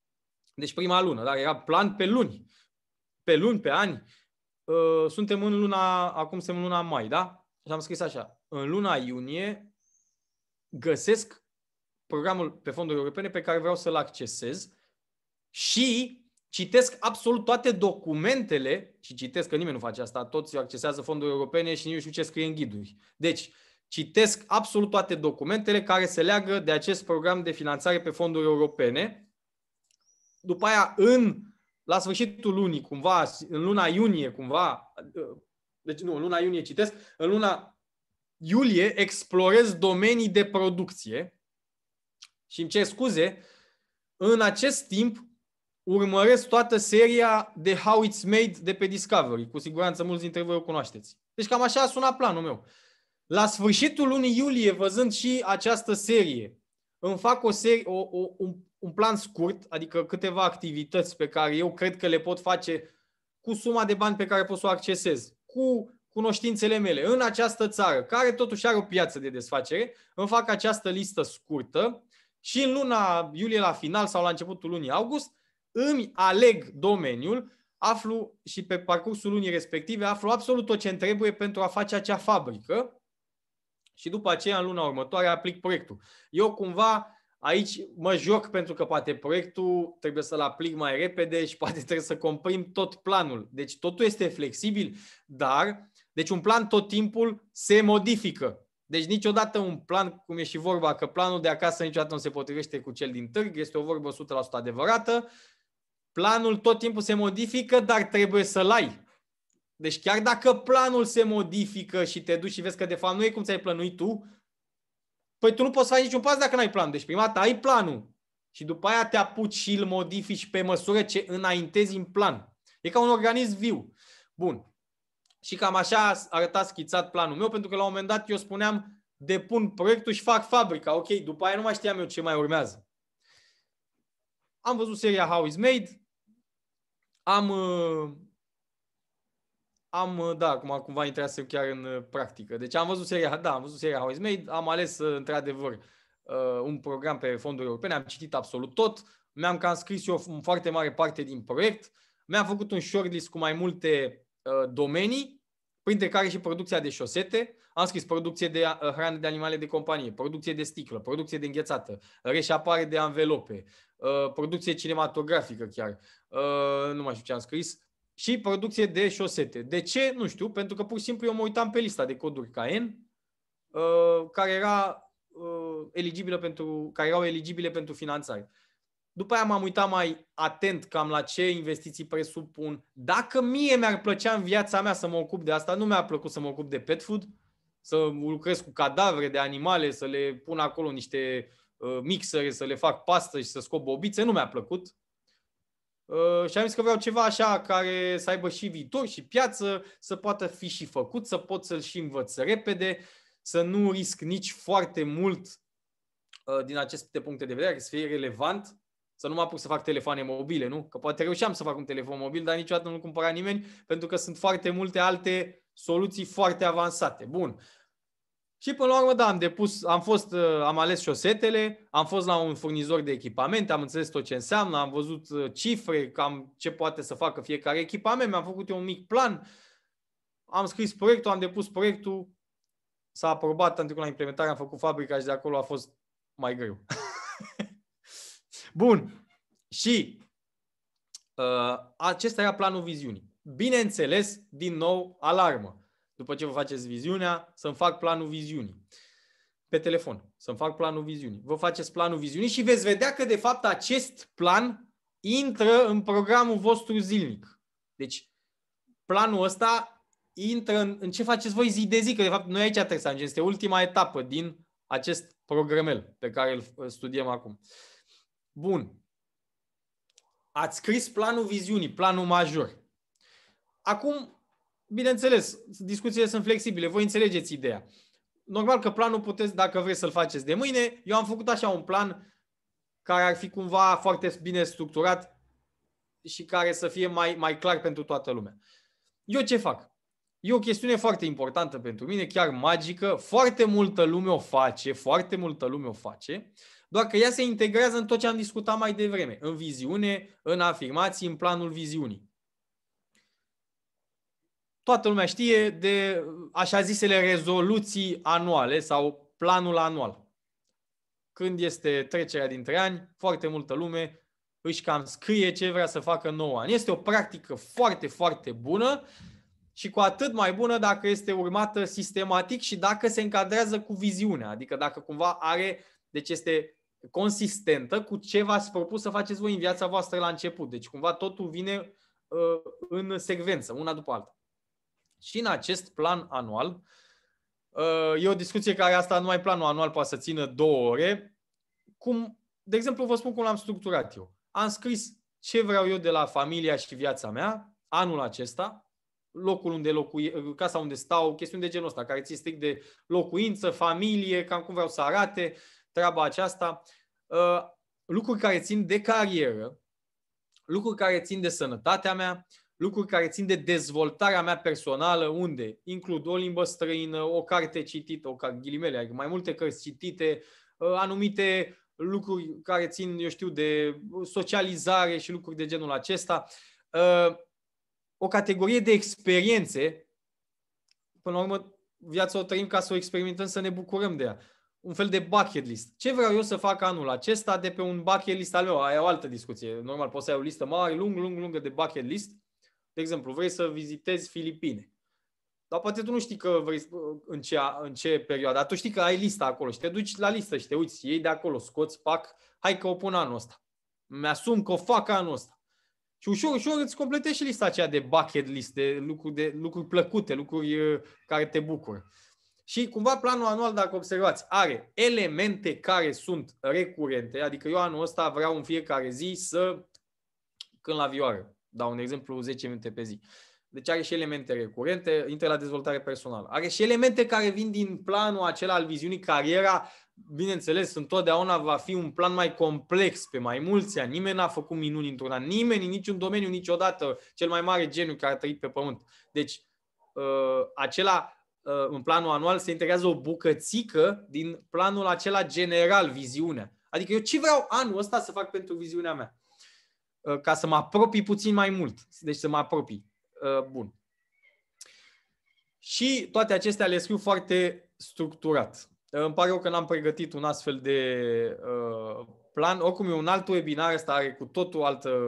deci prima lună, dar era plan pe luni, pe luni, pe ani. Uh, suntem în luna, acum suntem în luna mai, da? Și am scris așa, în luna iunie găsesc programul pe fonduri europene pe care vreau să-l accesez și citesc absolut toate documentele și citesc, că nimeni nu face asta, toți accesează fonduri europene și nici nu știu ce scrie în ghiduri. Deci, citesc absolut toate documentele care se leagă de acest program de finanțare pe fonduri europene. După aia, în, la sfârșitul lunii, cumva, în luna iunie, cumva, deci nu, în luna iunie citesc, în luna iulie explorez domenii de producție și îmi cer scuze, în acest timp urmăresc toată seria de How It's Made de pe Discovery. Cu siguranță mulți dintre voi o cunoașteți. Deci cam așa a sunat planul meu. La sfârșitul lunii iulie, văzând și această serie, îmi fac o serie, o, o, un, un plan scurt, adică câteva activități pe care eu cred că le pot face cu suma de bani pe care pot să o accesez, cu cunoștințele mele în această țară, care totuși are o piață de desfacere, îmi fac această listă scurtă și în luna iulie la final sau la începutul lunii august îmi aleg domeniul, aflu și pe parcursul lunii respective aflu absolut tot ce îmi trebuie pentru a face acea fabrică și după aceea în luna următoare aplic proiectul. Eu cumva aici mă joc pentru că poate proiectul trebuie să-l aplic mai repede și poate trebuie să comprim tot planul. Deci totul este flexibil, dar deci un plan tot timpul se modifică. Deci niciodată un plan, cum e și vorba, că planul de acasă niciodată nu se potrivește cu cel din târg, este o vorbă 100% adevărată, Planul tot timpul se modifică, dar trebuie să-l ai. Deci chiar dacă planul se modifică și te duci și vezi că de fapt nu e cum ți-ai plănuit tu, păi tu nu poți să faci niciun pas dacă n-ai plan. Deci prima dată ai planul și după aia te apuci și îl modifici pe măsură ce înaintezi în plan. E ca un organism viu. Bun. Și cam așa arăta schițat planul meu, pentru că la un moment dat eu spuneam depun proiectul și fac fabrica. Ok, după aia nu mai știam eu ce mai urmează. Am văzut seria How is Made, am, uh, am, uh, da, acum cumva intrasem chiar în uh, practică. Deci am văzut seria, da, am văzut seria How is Made, am ales într-adevăr un program pe fonduri europene, am citit absolut tot, mi-am scris eu foarte mare parte din proiect, mi-am făcut un shortlist cu mai multe domenii printre care și producția de șosete, am scris producție de uh, hrană de animale de companie, producție de sticlă, producție de înghețată, reșapare de anvelope, uh, producție cinematografică chiar, uh, nu mai știu ce am scris, și producție de șosete. De ce? Nu știu, pentru că pur și simplu eu mă uitam pe lista de coduri KN, care era eligibilă pentru, care erau eligibile pentru finanțare. După aia m-am uitat mai atent cam la ce investiții presupun. Dacă mie mi-ar plăcea în viața mea să mă ocup de asta, nu mi-a plăcut să mă ocup de pet food, să lucrez cu cadavre de animale, să le pun acolo niște uh, mixere, să le fac pastă și să scop bobițe, nu mi-a plăcut. Uh, și am zis că vreau ceva așa care să aibă și viitor și piață, să poată fi și făcut, să pot să-l și învăț repede, să nu risc nici foarte mult uh, din aceste puncte de vedere, să fie relevant să nu mă apuc să fac telefoane mobile, nu? Că poate reușeam să fac un telefon mobil, dar niciodată nu-l cumpăra nimeni, pentru că sunt foarte multe alte soluții foarte avansate. Bun. Și până la urmă, da, am depus, am fost, uh, am ales șosetele, am fost la un furnizor de echipamente, am înțeles tot ce înseamnă, am văzut uh, cifre, cam ce poate să facă fiecare echipament, mi-am făcut eu un mic plan, am scris proiectul, am depus proiectul, s-a aprobat, pentru că la implementare, am făcut fabrica și de acolo a fost mai greu. Bun. Și uh, acesta era planul viziunii. Bineînțeles, din nou, alarmă. După ce vă faceți viziunea, să-mi fac planul viziunii. Pe telefon, să-mi fac planul viziunii. Vă faceți planul viziunii și veți vedea că, de fapt, acest plan intră în programul vostru zilnic. Deci, planul ăsta intră în, în ce faceți voi zi de zi, că, de fapt, noi aici trebuie să ajungem. Este ultima etapă din acest programel pe care îl studiem acum. Uh, Bun. Ați scris planul viziunii, planul major. Acum, bineînțeles, discuțiile sunt flexibile, voi înțelegeți ideea. Normal că planul puteți, dacă vreți să-l faceți de mâine, eu am făcut așa un plan care ar fi cumva foarte bine structurat și care să fie mai, mai clar pentru toată lumea. Eu ce fac? E o chestiune foarte importantă pentru mine, chiar magică, foarte multă lume o face, foarte multă lume o face doar că ea se integrează în tot ce am discutat mai devreme, în viziune, în afirmații, în planul viziunii. Toată lumea știe de așa zisele rezoluții anuale sau planul anual. Când este trecerea dintre ani, foarte multă lume își cam scrie ce vrea să facă 9 ani. Este o practică foarte, foarte bună și cu atât mai bună dacă este urmată sistematic și dacă se încadrează cu viziunea, adică dacă cumva are, deci este consistentă cu ce v-ați propus să faceți voi în viața voastră la început. Deci cumva totul vine uh, în secvență, una după alta. Și în acest plan anual, uh, e o discuție care asta, nu mai planul anual poate să țină două ore, cum, de exemplu, vă spun cum l-am structurat eu. Am scris ce vreau eu de la familia și viața mea anul acesta, locul unde locui, casa unde stau, chestiuni de genul ăsta, care ți strict de locuință, familie, cam cum vreau să arate, uh, treaba aceasta, uh, lucruri care țin de carieră, lucruri care țin de sănătatea mea, lucruri care țin de dezvoltarea mea personală, unde includ o limbă străină, o carte citită, o carte, ghilimele, adică mai multe cărți citite, uh, anumite lucruri care țin, eu știu, de socializare și lucruri de genul acesta, uh, o categorie de experiențe, până la urmă, viața o trăim ca să o experimentăm, să ne bucurăm de ea un fel de bucket list. Ce vreau eu să fac anul acesta de pe un bucket list al meu? Aia o altă discuție. Normal, poți să ai o listă mare, lung, lung, lungă de bucket list. De exemplu, vrei să vizitezi Filipine. Dar poate tu nu știi că vrei în ce, în ce perioadă. Dar tu știi că ai lista acolo și te duci la listă și te uiți, Ei de acolo, scoți, pac, hai că o pun anul ăsta. Mi-asum că o fac anul ăsta. Și ușor, ușor îți completezi și lista aceea de bucket list, de lucruri, de lucruri plăcute, lucruri uh, care te bucură. Și cumva planul anual, dacă observați, are elemente care sunt recurente, adică eu anul ăsta vreau în fiecare zi să când la vioară. Dau un exemplu 10 minute pe zi. Deci are și elemente recurente, intră la dezvoltare personală. Are și elemente care vin din planul acela al viziunii cariera. Bineînțeles, întotdeauna va fi un plan mai complex pe mai mulți ani. Nimeni n-a făcut minuni într-un an. Nimeni, niciun domeniu, niciodată, cel mai mare geniu care a trăit pe pământ. Deci, ă, acela Uh, în planul anual se integrează o bucățică din planul acela general, viziunea. Adică eu ce vreau anul ăsta să fac pentru viziunea mea? Uh, ca să mă apropii puțin mai mult. Deci să mă apropii. Uh, bun. Și toate acestea le scriu foarte structurat. Îmi pare eu că n-am pregătit un astfel de plan. Oricum e un alt webinar, ăsta are cu totul altă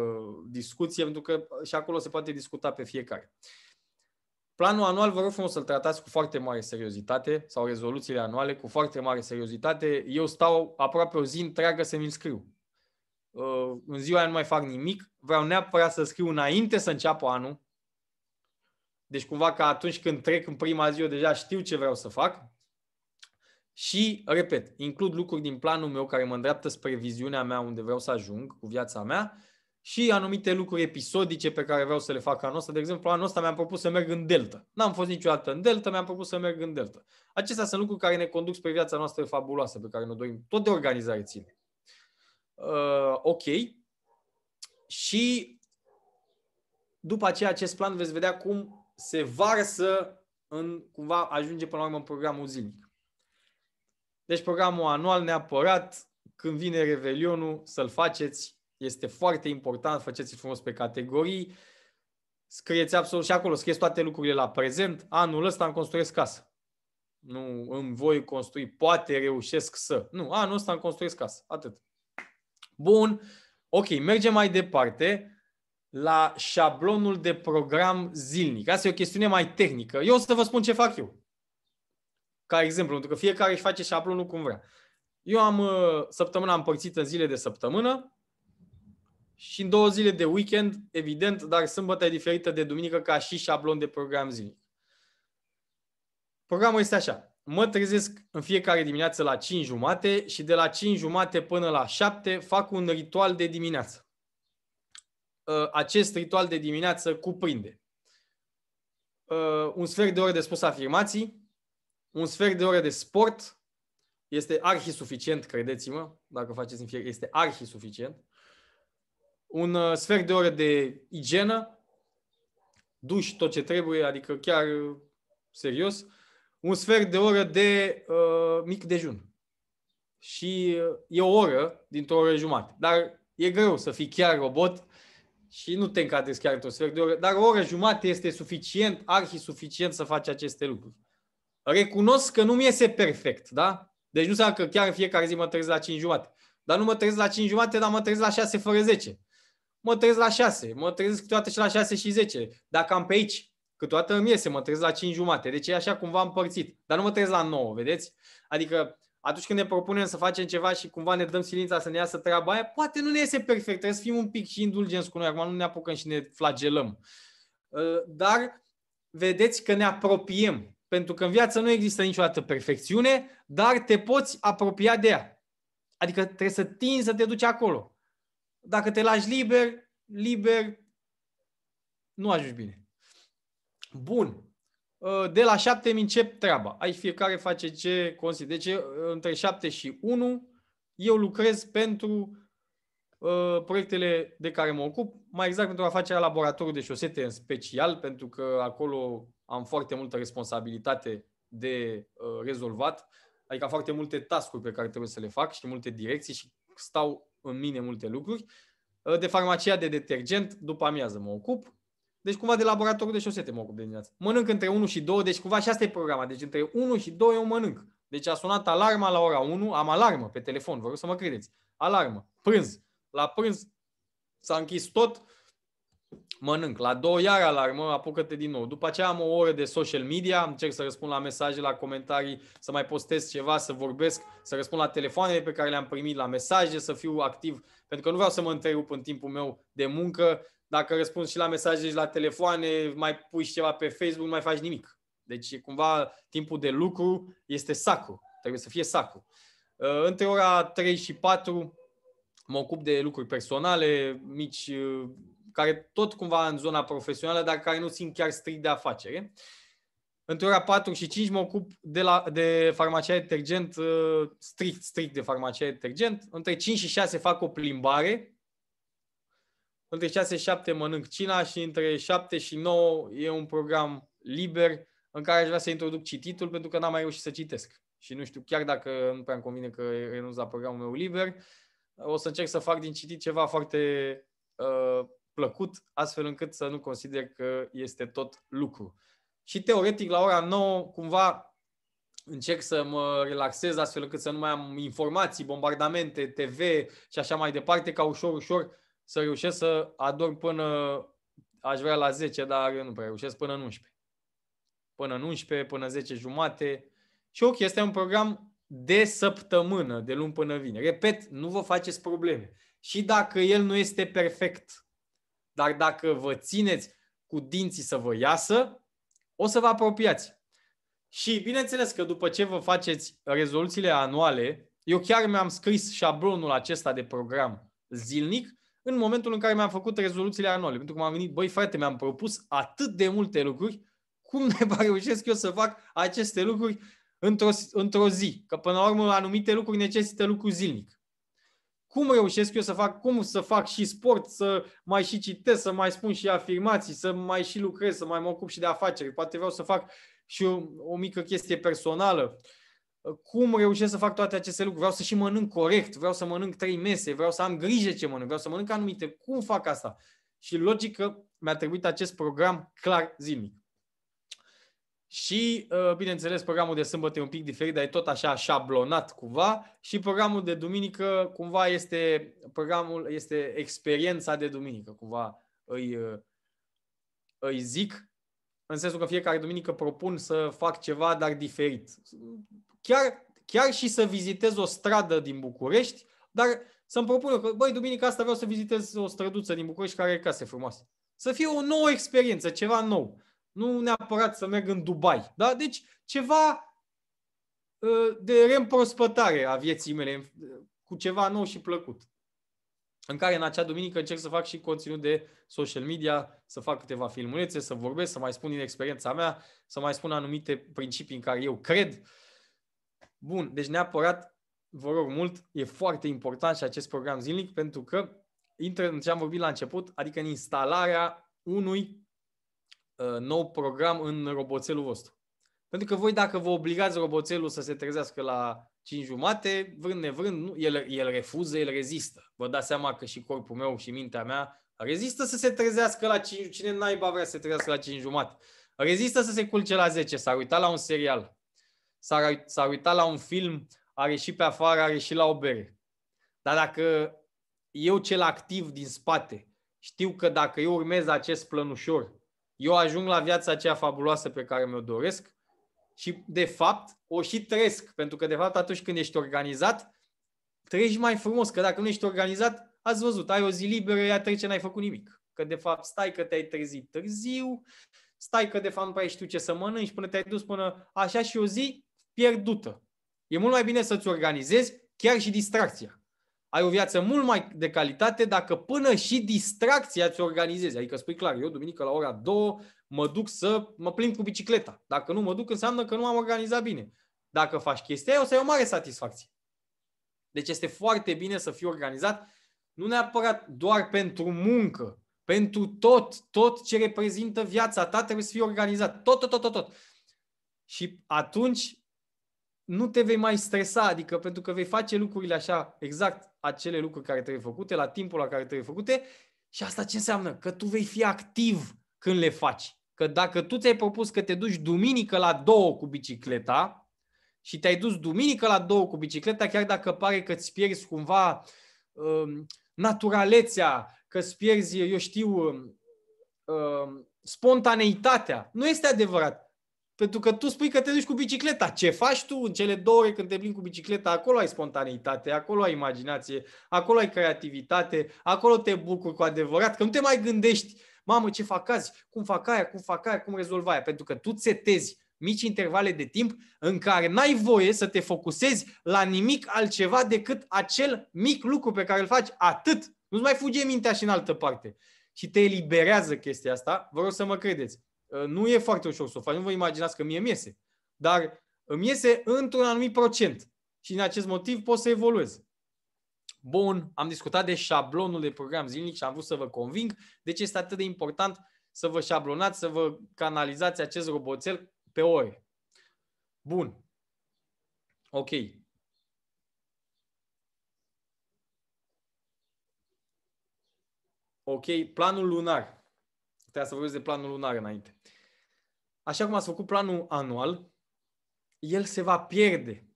discuție, pentru că și acolo se poate discuta pe fiecare. Uh, Planul anual vă rog frumos să-l tratați cu foarte mare seriozitate sau rezoluțiile anuale cu foarte mare seriozitate. Eu stau aproape o zi întreagă să mi scriu. Uh, în ziua aia nu mai fac nimic. Vreau neapărat să scriu înainte să înceapă anul. Deci cumva că atunci când trec în prima zi eu deja știu ce vreau să fac. Și, repet, includ lucruri din planul meu care mă îndreaptă spre viziunea mea unde vreau să ajung cu viața mea și anumite lucruri episodice pe care vreau să le fac anul ăsta. De exemplu, anul ăsta mi-am propus să merg în delta. N-am fost niciodată în delta, mi-am propus să merg în delta. Acestea sunt lucruri care ne conduc spre viața noastră fabuloasă pe care ne dorim. Tot de organizare ține. Uh, ok. Și după aceea acest plan veți vedea cum se varsă în, cumva ajunge până la urmă în programul zilnic. Deci programul anual neapărat, când vine Revelionul, să-l faceți este foarte important, faceți frumos pe categorii, scrieți absolut și acolo, scrieți toate lucrurile la prezent. Anul ăsta îmi construiesc casă. Nu îmi voi construi, poate reușesc să. Nu, anul ăsta îmi construiesc casă. Atât. Bun. Ok, mergem mai departe la șablonul de program zilnic. Asta e o chestiune mai tehnică. Eu o să vă spun ce fac eu. Ca exemplu, pentru că fiecare își face șablonul cum vrea. Eu am uh, săptămâna împărțită în zile de săptămână și în două zile de weekend, evident, dar sâmbătă e diferită de duminică ca și șablon de program zilnic. Programul este așa. Mă trezesc în fiecare dimineață la 5 jumate și de la 5 jumate până la 7 fac un ritual de dimineață. Ă, acest ritual de dimineață cuprinde ă, un sfert de oră de spus afirmații, un sfert de oră de sport, este arhi suficient, credeți-mă, dacă faceți în fiecare, este arhi suficient un uh, sfert de oră de igienă, duș, tot ce trebuie, adică chiar uh, serios, un sfert de oră de uh, mic dejun. Și uh, e o oră dintr-o oră jumătate. Dar e greu să fii chiar robot și nu te încadrezi chiar într-un sfert de oră, dar o oră jumate este suficient, arhi suficient să faci aceste lucruri. Recunosc că nu mi iese perfect, da? Deci nu înseamnă că chiar în fiecare zi mă trezesc la 5 jumate. Dar nu mă trezesc la 5 jumate, dar mă trezesc la 6 fără 10 mă trez la 6, mă trez câteodată și la 6 și 10. Dacă am pe aici, câteodată îmi iese, mă trez la 5 jumate. Deci e așa cumva împărțit. Dar nu mă trez la 9, vedeți? Adică atunci când ne propunem să facem ceva și cumva ne dăm silința să ne iasă treaba aia, poate nu ne iese perfect, trebuie să fim un pic și indulgenți cu noi, acum nu ne apucăm și ne flagelăm. Uh, dar vedeți că ne apropiem, pentru că în viață nu există niciodată perfecțiune, dar te poți apropia de ea. Adică trebuie să tinzi să te duci acolo. Dacă te lași liber, liber, nu ajungi bine. Bun. Uh, de la 7 încep treaba. Aici fiecare face ce consideră. Deci uh, între 7 și 1 eu lucrez pentru uh, proiectele de care mă ocup, mai exact pentru afacerea laboratorului de șosete în special, pentru că acolo am foarte multă responsabilitate de uh, rezolvat, adică foarte multe tascuri pe care trebuie să le fac și multe direcții și stau în mine multe lucruri. Uh, de farmacia de detergent, după amiază mă ocup. Deci cumva de laboratorul de șosete mă ocup de dimineață. Mănânc între 1 și 2, deci cumva și asta e programa. Deci între 1 și 2 eu mănânc. Deci a sunat alarma la ora 1, am alarmă pe telefon, vă rog să mă credeți. Alarmă, prânz. La prânz s-a închis tot, mănânc. La două iar alarmă, apucă-te din nou. După aceea am o oră de social media, încerc să răspund la mesaje, la comentarii, să mai postez ceva, să vorbesc, să răspund la telefoanele pe care le-am primit, la mesaje, să fiu activ, pentru că nu vreau să mă întrerup în timpul meu de muncă. Dacă răspund și la mesaje și la telefoane, mai pui și ceva pe Facebook, nu mai faci nimic. Deci, cumva, timpul de lucru este sacru. Trebuie să fie sacru. Uh, între ora 3 și 4 mă ocup de lucruri personale, mici uh, care tot cumva în zona profesională, dar care nu simt chiar strict de afacere. Între ora 4 și 5 mă ocup de, la, de farmacia detergent, uh, strict, strict de farmacia detergent. Între 5 și 6 fac o plimbare. Între 6 și 7 mănânc cina și între 7 și 9 e un program liber în care aș vrea să introduc cititul pentru că n-am mai reușit să citesc. Și nu știu chiar dacă nu prea îmi convine că renunț la programul meu liber, o să încerc să fac din citit ceva foarte uh, plăcut, astfel încât să nu consider că este tot lucru. Și teoretic, la ora 9, cumva încerc să mă relaxez astfel încât să nu mai am informații, bombardamente, TV și așa mai departe, ca ușor, ușor să reușesc să adorm până aș vrea la 10, dar nu prea reușesc până în 11. Până în 11, până 10 jumate. Și ok, este un program de săptămână, de luni până vineri. Repet, nu vă faceți probleme. Și dacă el nu este perfect, dar dacă vă țineți cu dinții să vă iasă, o să vă apropiați. Și bineînțeles că după ce vă faceți rezoluțiile anuale, eu chiar mi-am scris șablonul acesta de program zilnic în momentul în care mi-am făcut rezoluțiile anuale. Pentru că m-am venit băi frate, mi-am propus atât de multe lucruri, cum ne reușesc eu să fac aceste lucruri într-o, într zi? Că până la urmă anumite lucruri necesită lucru zilnic cum reușesc eu să fac, cum să fac și sport, să mai și citesc, să mai spun și afirmații, să mai și lucrez, să mai mă ocup și de afaceri. Poate vreau să fac și o, o mică chestie personală. Cum reușesc să fac toate aceste lucruri? Vreau să și mănânc corect, vreau să mănânc trei mese, vreau să am grijă ce mănânc, vreau să mănânc anumite. Cum fac asta? Și logică mi-a trebuit acest program clar zilnic. Și, uh, bineînțeles, programul de sâmbătă e un pic diferit, dar e tot așa șablonat cumva. Și programul de duminică cumva este, programul, este experiența de duminică, cumva îi, uh, îi zic, în sensul că fiecare duminică propun să fac ceva, dar diferit. Chiar, chiar și să vizitez o stradă din București, dar să-mi propun că, băi, duminica asta vreau să vizitez o străduță din București care are case frumoase. Să fie o nouă experiență, ceva nou. Nu neapărat să merg în Dubai. Da? Deci ceva ă, de reîmprospătare a vieții mele cu ceva nou și plăcut. În care în acea duminică încerc să fac și conținut de social media, să fac câteva filmulețe, să vorbesc, să mai spun din experiența mea, să mai spun anumite principii în care eu cred. Bun, deci neapărat, vă rog mult, e foarte important și acest program zilnic pentru că intră în ce am vorbit la început, adică în instalarea unui Uh, nou program în roboțelul vostru. Pentru că voi dacă vă obligați roboțelul să se trezească la 5 jumate, vrând nevrând, nu, el, el refuză, el rezistă. Vă dați seama că și corpul meu și mintea mea rezistă să se trezească la 5, cine naiba vrea să se trezească la 5 jumate. Rezistă să se culce la 10, s-ar uita la un serial, s-ar, s-ar uita la un film, are și pe afară, are și la o bere. Dar dacă eu cel activ din spate știu că dacă eu urmez acest plănușor, eu ajung la viața aceea fabuloasă pe care mi-o doresc și, de fapt, o și trăiesc. Pentru că, de fapt, atunci când ești organizat, trăiești mai frumos. Că dacă nu ești organizat, ați văzut, ai o zi liberă, ea trece, n-ai făcut nimic. Că, de fapt, stai că te-ai trezit târziu, stai că, de fapt, nu prea știu ce să mănânci până te-ai dus până așa și o zi pierdută. E mult mai bine să-ți organizezi chiar și distracția ai o viață mult mai de calitate dacă până și distracția ți-o organizezi. Adică spui clar, eu duminică la ora 2 mă duc să mă plimb cu bicicleta. Dacă nu mă duc, înseamnă că nu am organizat bine. Dacă faci chestia o să ai o mare satisfacție. Deci este foarte bine să fii organizat, nu neapărat doar pentru muncă, pentru tot, tot ce reprezintă viața ta trebuie să fii organizat. Tot, tot, tot, tot, tot. Și atunci nu te vei mai stresa, adică pentru că vei face lucrurile așa, exact acele lucruri care trebuie făcute, la timpul la care trebuie făcute și asta ce înseamnă? Că tu vei fi activ când le faci. Că dacă tu ți-ai propus că te duci duminică la două cu bicicleta și te-ai dus duminică la două cu bicicleta, chiar dacă pare că îți pierzi cumva um, naturalețea, că îți pierzi, eu știu, um, um, spontaneitatea, nu este adevărat pentru că tu spui că te duci cu bicicleta. Ce faci tu în cele două ore când te plimbi cu bicicleta? Acolo ai spontaneitate, acolo ai imaginație, acolo ai creativitate, acolo te bucuri cu adevărat, că nu te mai gândești, mamă, ce fac azi, cum fac aia, cum fac aia, cum rezolv aia. Pentru că tu setezi mici intervale de timp în care n-ai voie să te focusezi la nimic altceva decât acel mic lucru pe care îl faci atât. Nu-ți mai fuge mintea și în altă parte. Și te eliberează chestia asta, vă rog să mă credeți. Ă, nu e foarte ușor să o faci, nu vă imaginați că mie îmi iese. Dar îmi iese într-un anumit procent și din acest motiv pot să evoluez. Bun, am discutat de șablonul de program zilnic și am vrut să vă conving de ce este atât de important să vă șablonați, să vă canalizați acest roboțel pe ore. Bun. Ok. Ok, planul lunar. Trebuie să vorbesc de planul lunar înainte așa cum ați făcut planul anual, el se va pierde.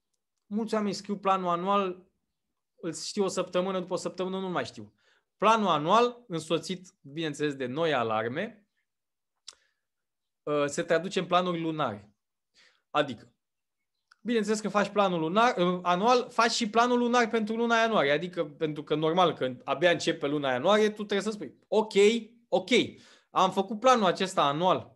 Mulți oameni scriu planul anual, îl știu o săptămână, după o săptămână nu mai știu. Planul anual, însoțit, bineînțeles, de noi alarme, uh, se traduce în planuri lunare. Adică, bineînțeles că faci planul lunar, uh, anual, faci și planul lunar pentru luna ianuarie. Adică, pentru că normal, când abia începe luna ianuarie, tu trebuie să spui, ok, ok, am făcut planul acesta anual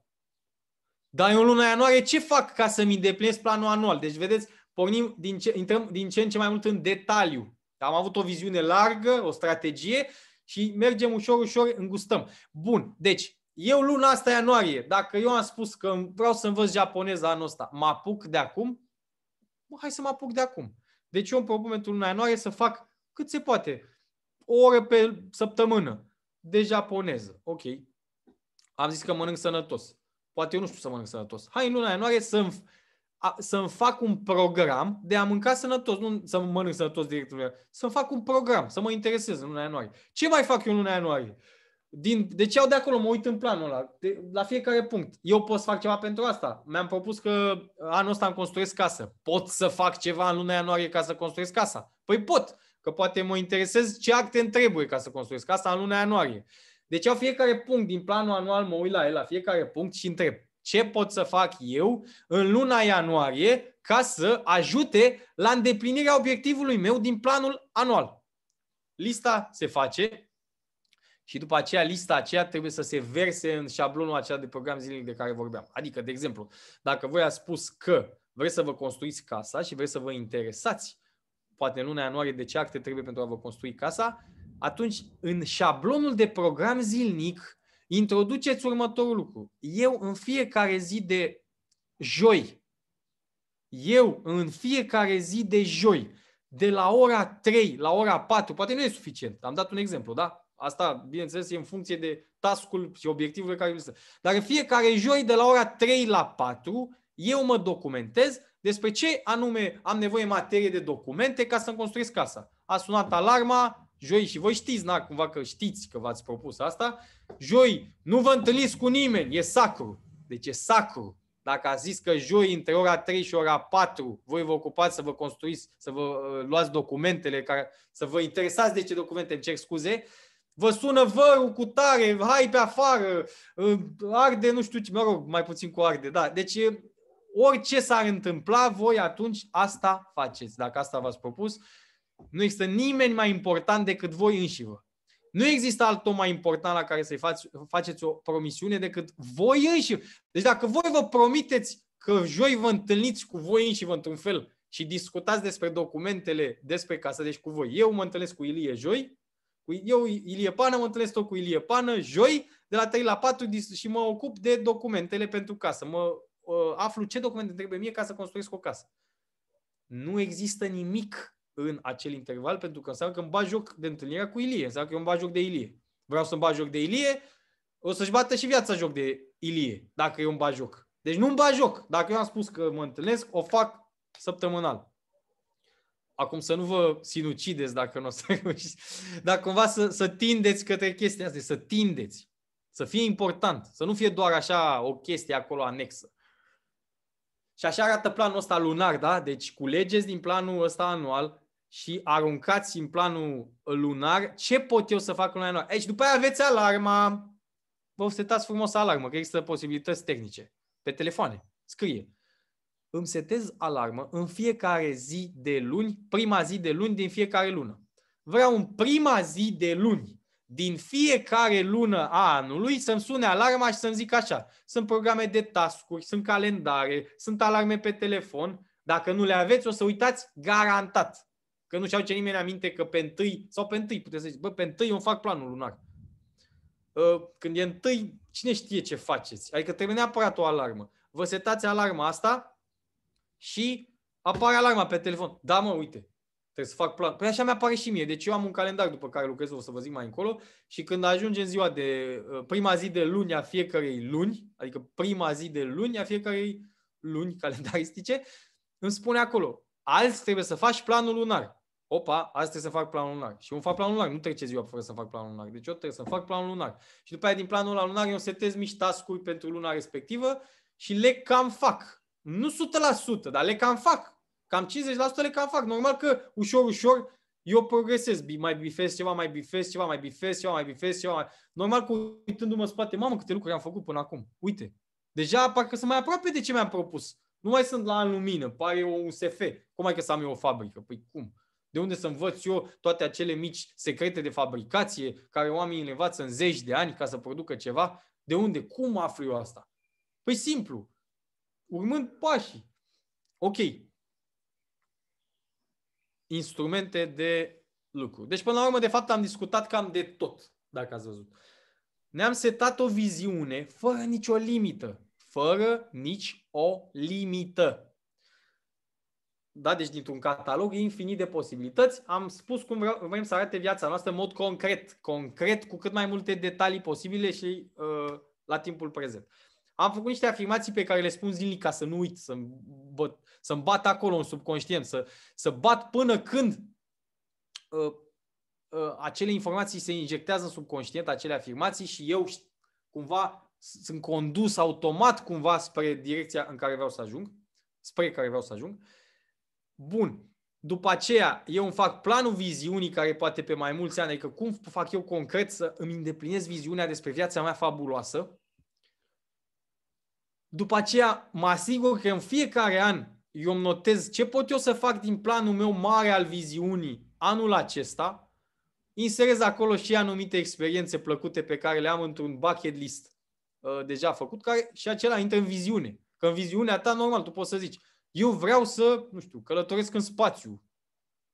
dar în luna ianuarie ce fac ca să-mi îndeplinesc planul anual? Deci, vedeți, pornim din ce, intrăm din ce în ce mai mult în detaliu. Am avut o viziune largă, o strategie și mergem ușor, ușor, îngustăm. Bun, deci eu luna asta ianuarie, dacă eu am spus că vreau să învăț japoneza anul ăsta, mă apuc de acum? Bă, hai să mă apuc de acum. Deci eu îmi propun pentru luna ianuarie să fac cât se poate, o oră pe săptămână de japoneză. Ok. Am zis că mănânc sănătos poate eu nu știu să mănânc sănătos. Hai în luna ianuarie să-mi, a, să-mi fac un program de a mânca sănătos, nu să mănânc sănătos direct în Să-mi fac un program, să mă interesez în luna ianuarie. Ce mai fac eu în luna ianuarie? Din, de ce au de acolo, mă uit în planul ăla, de, la fiecare punct. Eu pot să fac ceva pentru asta. Mi-am propus că anul ăsta îmi construiesc casă. Pot să fac ceva în luna ianuarie ca să construiesc casa? Păi pot, că poate mă interesez ce acte îmi trebuie ca să construiesc casa în luna ianuarie. Uh, deci eu fiecare punct din planul anual mă uit la el, la fiecare punct și întreb ce pot să fac eu în luna ianuarie ca să ajute la îndeplinirea obiectivului meu din planul anual. Lista se face și după aceea lista aceea trebuie să se verse în șablonul acela de program zilnic de care vorbeam. Adică, de exemplu, dacă voi ați spus că vreți să vă construiți casa și vreți să vă interesați poate în luna ianuarie de ce acte trebuie pentru a vă construi casa, atunci în șablonul de program zilnic introduceți următorul lucru. Eu în fiecare zi de joi, eu în fiecare zi de joi, de la ora 3 la ora 4, poate nu e suficient, am dat un exemplu, da? Asta, bineînțeles, e în funcție de tascul și obiectivul care există. Dar în fiecare joi, de la ora 3 la 4, eu mă documentez despre ce anume am nevoie în materie de documente ca să-mi construiesc casa. A sunat alarma, joi și voi știți, na, cumva că știți că v-ați propus asta, joi nu vă întâlniți cu nimeni, e sacru. Deci e sacru. Dacă a zis că joi între ora 3 și ora 4 voi vă ocupați să vă construiți, să vă uh, luați documentele, care, să vă interesați de ce documente, îmi cer scuze, vă sună vărul cu tare, hai pe afară, uh, arde nu știu ce, mă rog, mai puțin cu arde, da. Deci uh, orice s-ar întâmpla, voi atunci asta faceți, dacă asta v-ați propus. Nu există nimeni mai important decât voi înșivă. Nu există alt om mai important la care să-i faci, faceți o promisiune decât voi înși. Deci dacă voi vă promiteți că joi vă întâlniți cu voi înși vă într-un fel și discutați despre documentele despre casă, deci cu voi. Eu mă întâlnesc cu Ilie joi, cu eu, Ilie Pană, mă întâlnesc tot cu Ilie Pană, joi, de la 3 la 4 și mă ocup de documentele pentru casă. Mă uh, aflu ce documente trebuie mie ca să construiesc o casă. Nu există nimic în acel interval, pentru că înseamnă că îmi bag joc de întâlnirea cu Ilie. Înseamnă că eu îmi bag joc de Ilie. Vreau să-mi bag joc de Ilie, o să-și bată și viața joc de Ilie, dacă eu îmi bag joc. Deci nu-mi bag joc. Dacă eu am spus că mă întâlnesc, o fac săptămânal. Acum să nu vă sinucideți dacă nu o să reușiți. Dar cumva să, să tindeți către chestia asta, să tindeți. Să fie important, să nu fie doar așa o chestie acolo anexă. Și așa arată planul ăsta lunar, da? Deci culegeți din planul ăsta anual și aruncați în planul lunar ce pot eu să fac în lunar. Aici după aia aveți alarma. Vă setați frumos alarmă, că există posibilități tehnice. Pe telefoane. Scrie. Îmi setez alarmă în fiecare zi de luni, prima zi de luni din fiecare lună. Vreau în prima zi de luni din fiecare lună a anului să-mi sune alarma și să-mi zic așa. Sunt programe de tascuri, sunt calendare, sunt alarme pe telefon. Dacă nu le aveți, o să uitați garantat. Că nu-și aduce nimeni aminte că pe întâi, sau pe întâi puteți să zici, bă, pe întâi eu fac planul lunar. Ă, când e întâi, cine știe ce faceți? Adică trebuie neapărat o alarmă. Vă setați alarma asta și apare alarma pe telefon. Da, mă, uite, trebuie să fac plan. Păi așa mi-apare și mie. Deci eu am un calendar după care lucrez, o să vă zic mai încolo, și când ajunge în ziua de ă, prima zi de luni a fiecarei luni, adică prima zi de luni a fiecarei luni calendaristice, îmi spune acolo, azi trebuie să faci planul lunar opa, azi trebuie să fac planul lunar. Și un fac planul lunar, nu trece ziua fără să fac planul lunar. Deci eu trebuie să fac planul lunar. Și după aia din planul la lunar eu setez mici task pentru luna respectivă și le cam fac. Nu 100%, dar le cam fac. Cam 50% le cam fac. Normal că ușor, ușor eu progresez, mai bifez ceva, mai bifez ceva, mai bifez ceva, mai bifez ceva. Mai... Normal că uitându-mă în spate, mamă câte lucruri am făcut până acum. Uite, deja parcă sunt mai aproape de ce mi-am propus. Nu mai sunt la lumină, pare un SF. Cum ai că să am eu o fabrică? Păi cum? De unde să învăț eu toate acele mici secrete de fabricație care oamenii le învață în zeci de ani ca să producă ceva? De unde? Cum aflu eu asta? Păi simplu. Urmând pașii. Ok. Instrumente de lucru. Deci, până la urmă, de fapt, am discutat cam de tot, dacă ați văzut. Ne-am setat o viziune fără nicio limită. Fără nici o limită. Da? Deci dintr-un catalog infinit de posibilități am spus cum vreau, vrem să arate viața noastră în mod concret, concret cu cât mai multe detalii posibile și uh, la timpul prezent. Am făcut niște afirmații pe care le spun zilnic ca să nu uit, să-mi, să-mi bat acolo în subconștient, să, să bat până când uh, uh, acele informații se injectează în subconștient, acele afirmații și eu cumva sunt condus automat cumva spre direcția în care vreau să ajung, spre care vreau să ajung. Uh, Bun. După aceea, eu îmi fac planul viziunii care poate pe mai mulți ani, adică cum fac eu concret să îmi îndeplinesc viziunea despre viața mea fabuloasă. După aceea, mă asigur că în fiecare an eu îmi notez ce pot eu să fac din planul meu mare al viziunii anul acesta, inserez acolo și anumite experiențe plăcute pe care le am într-un bucket list uh, deja făcut, care și acela intră în viziune. Că în viziunea ta, normal, tu poți să zici, eu vreau să, nu știu, călătoresc în spațiu.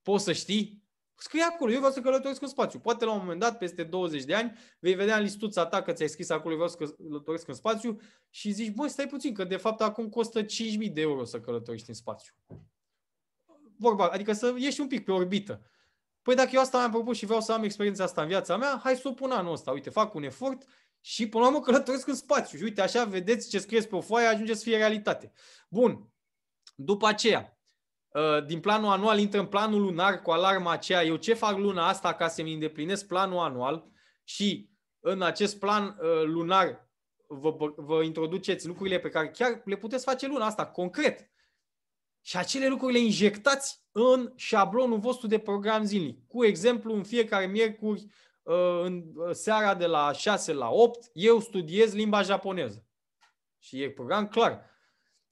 Poți să știi? Scrie acolo, eu vreau să călătoresc în spațiu. Poate la un moment dat, peste 20 de ani, vei vedea în listuța ta că ți-ai scris acolo, Eu vreau să călătoresc în spațiu și zici, băi, stai puțin, că de fapt acum costă 5.000 de euro să călătorești în spațiu. Vorba, adică să ieși un pic pe orbită. Păi dacă eu asta mi-am propus și vreau să am experiența asta în viața mea, hai să o pun anul ăsta. Uite, fac un efort și până la urmă călătoresc în spațiu. Și uite, așa vedeți ce scrieți pe o foaie, ajunge să fie realitate. Bun, după aceea, uh, din planul anual intră în planul lunar cu alarma aceea, eu ce fac luna asta ca să-mi îndeplinesc planul anual și în acest plan uh, lunar vă, vă introduceți lucrurile pe care chiar le puteți face luna asta, concret. Și acele lucruri le injectați în șablonul vostru de program zilnic. Cu exemplu, în fiecare miercuri, uh, în seara de la 6 la 8, eu studiez limba japoneză. Și e program clar.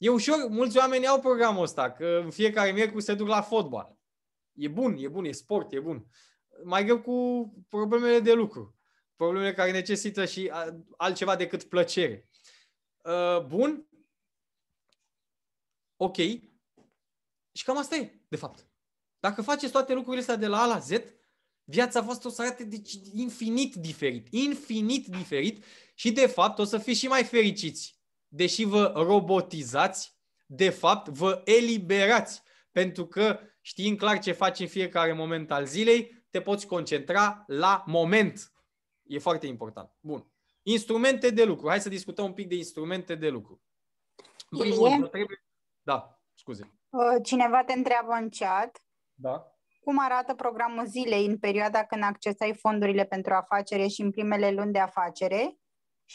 E ușor, mulți oameni au programul ăsta, că în fiecare miercuri se duc la fotbal. E bun, e bun, e sport, e bun. Mai greu cu problemele de lucru, problemele care necesită și altceva decât plăcere. Uh, bun, ok, și cam asta e, de fapt. Dacă faceți toate lucrurile astea de la A la Z, viața voastră o să arate deci, infinit diferit. Infinit diferit și, de fapt, o să fiți și mai fericiți deși vă robotizați, de fapt vă eliberați, pentru că știind clar ce faci în fiecare moment al zilei, te poți concentra la moment. E foarte important. Bun. Instrumente de lucru. Hai să discutăm un pic de instrumente de lucru. trebuie... Da, scuze. Uh, cineva te întreabă în chat. Da. Cum arată programul zilei în perioada când accesai fondurile pentru afacere și în primele luni de afacere?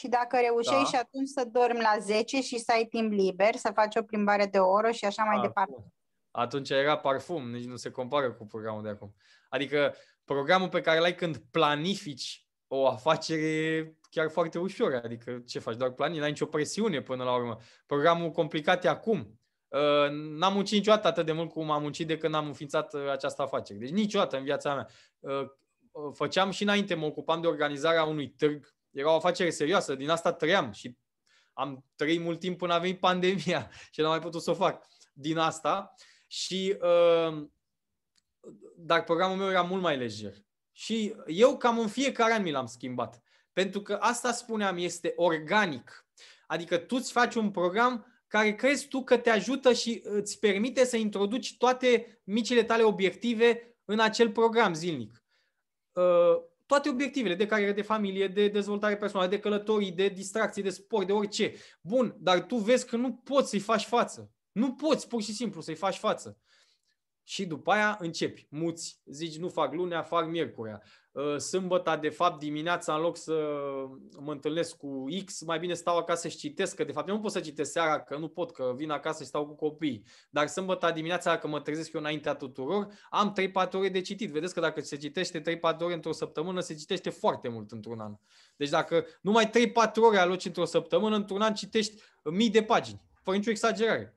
Și dacă reușești da. și atunci să dormi la 10 și să ai timp liber, să faci o plimbare de o oră și așa mai acum. departe. Atunci era parfum, nici nu se compară cu programul de acum. Adică programul pe care l-ai când planifici o afacere chiar foarte ușor. Adică ce faci? Doar planifici, n-ai nicio presiune până la urmă. Programul complicat e acum. Uh, n-am muncit niciodată atât de mult cum am muncit de când am înființat uh, această afacere. Deci niciodată în viața mea. Uh, făceam și înainte, mă ocupam de organizarea unui târg era o afacere serioasă, din asta trăiam și am trăit mult timp până a venit pandemia și n-am mai putut să o fac din asta. Și, uh, dar programul meu era mult mai lejer. Și eu cam în fiecare an mi l-am schimbat. Pentru că asta spuneam este organic. Adică tu îți faci un program care crezi tu că te ajută și îți permite să introduci toate micile tale obiective în acel program zilnic. Uh, toate obiectivele de carieră, de familie, de dezvoltare personală, de călătorii, de distracții, de sport, de orice. Bun, dar tu vezi că nu poți să-i faci față. Nu poți pur și simplu să-i faci față și după aia începi, muți, zici nu fac lunea, fac miercurea. Uh, sâmbăta, de fapt, dimineața, în loc să mă întâlnesc cu X, mai bine stau acasă și citesc, că de fapt eu nu pot să citesc seara, că nu pot, că vin acasă și stau cu copiii. Dar sâmbăta dimineața, dacă mă trezesc eu înaintea tuturor, am 3-4 ore de citit. Vedeți că dacă se citește 3-4 ore într-o săptămână, se citește foarte mult într-un an. Deci dacă numai 3-4 ore aloci într-o săptămână, într-un an citești mii de pagini, fără nicio exagerare.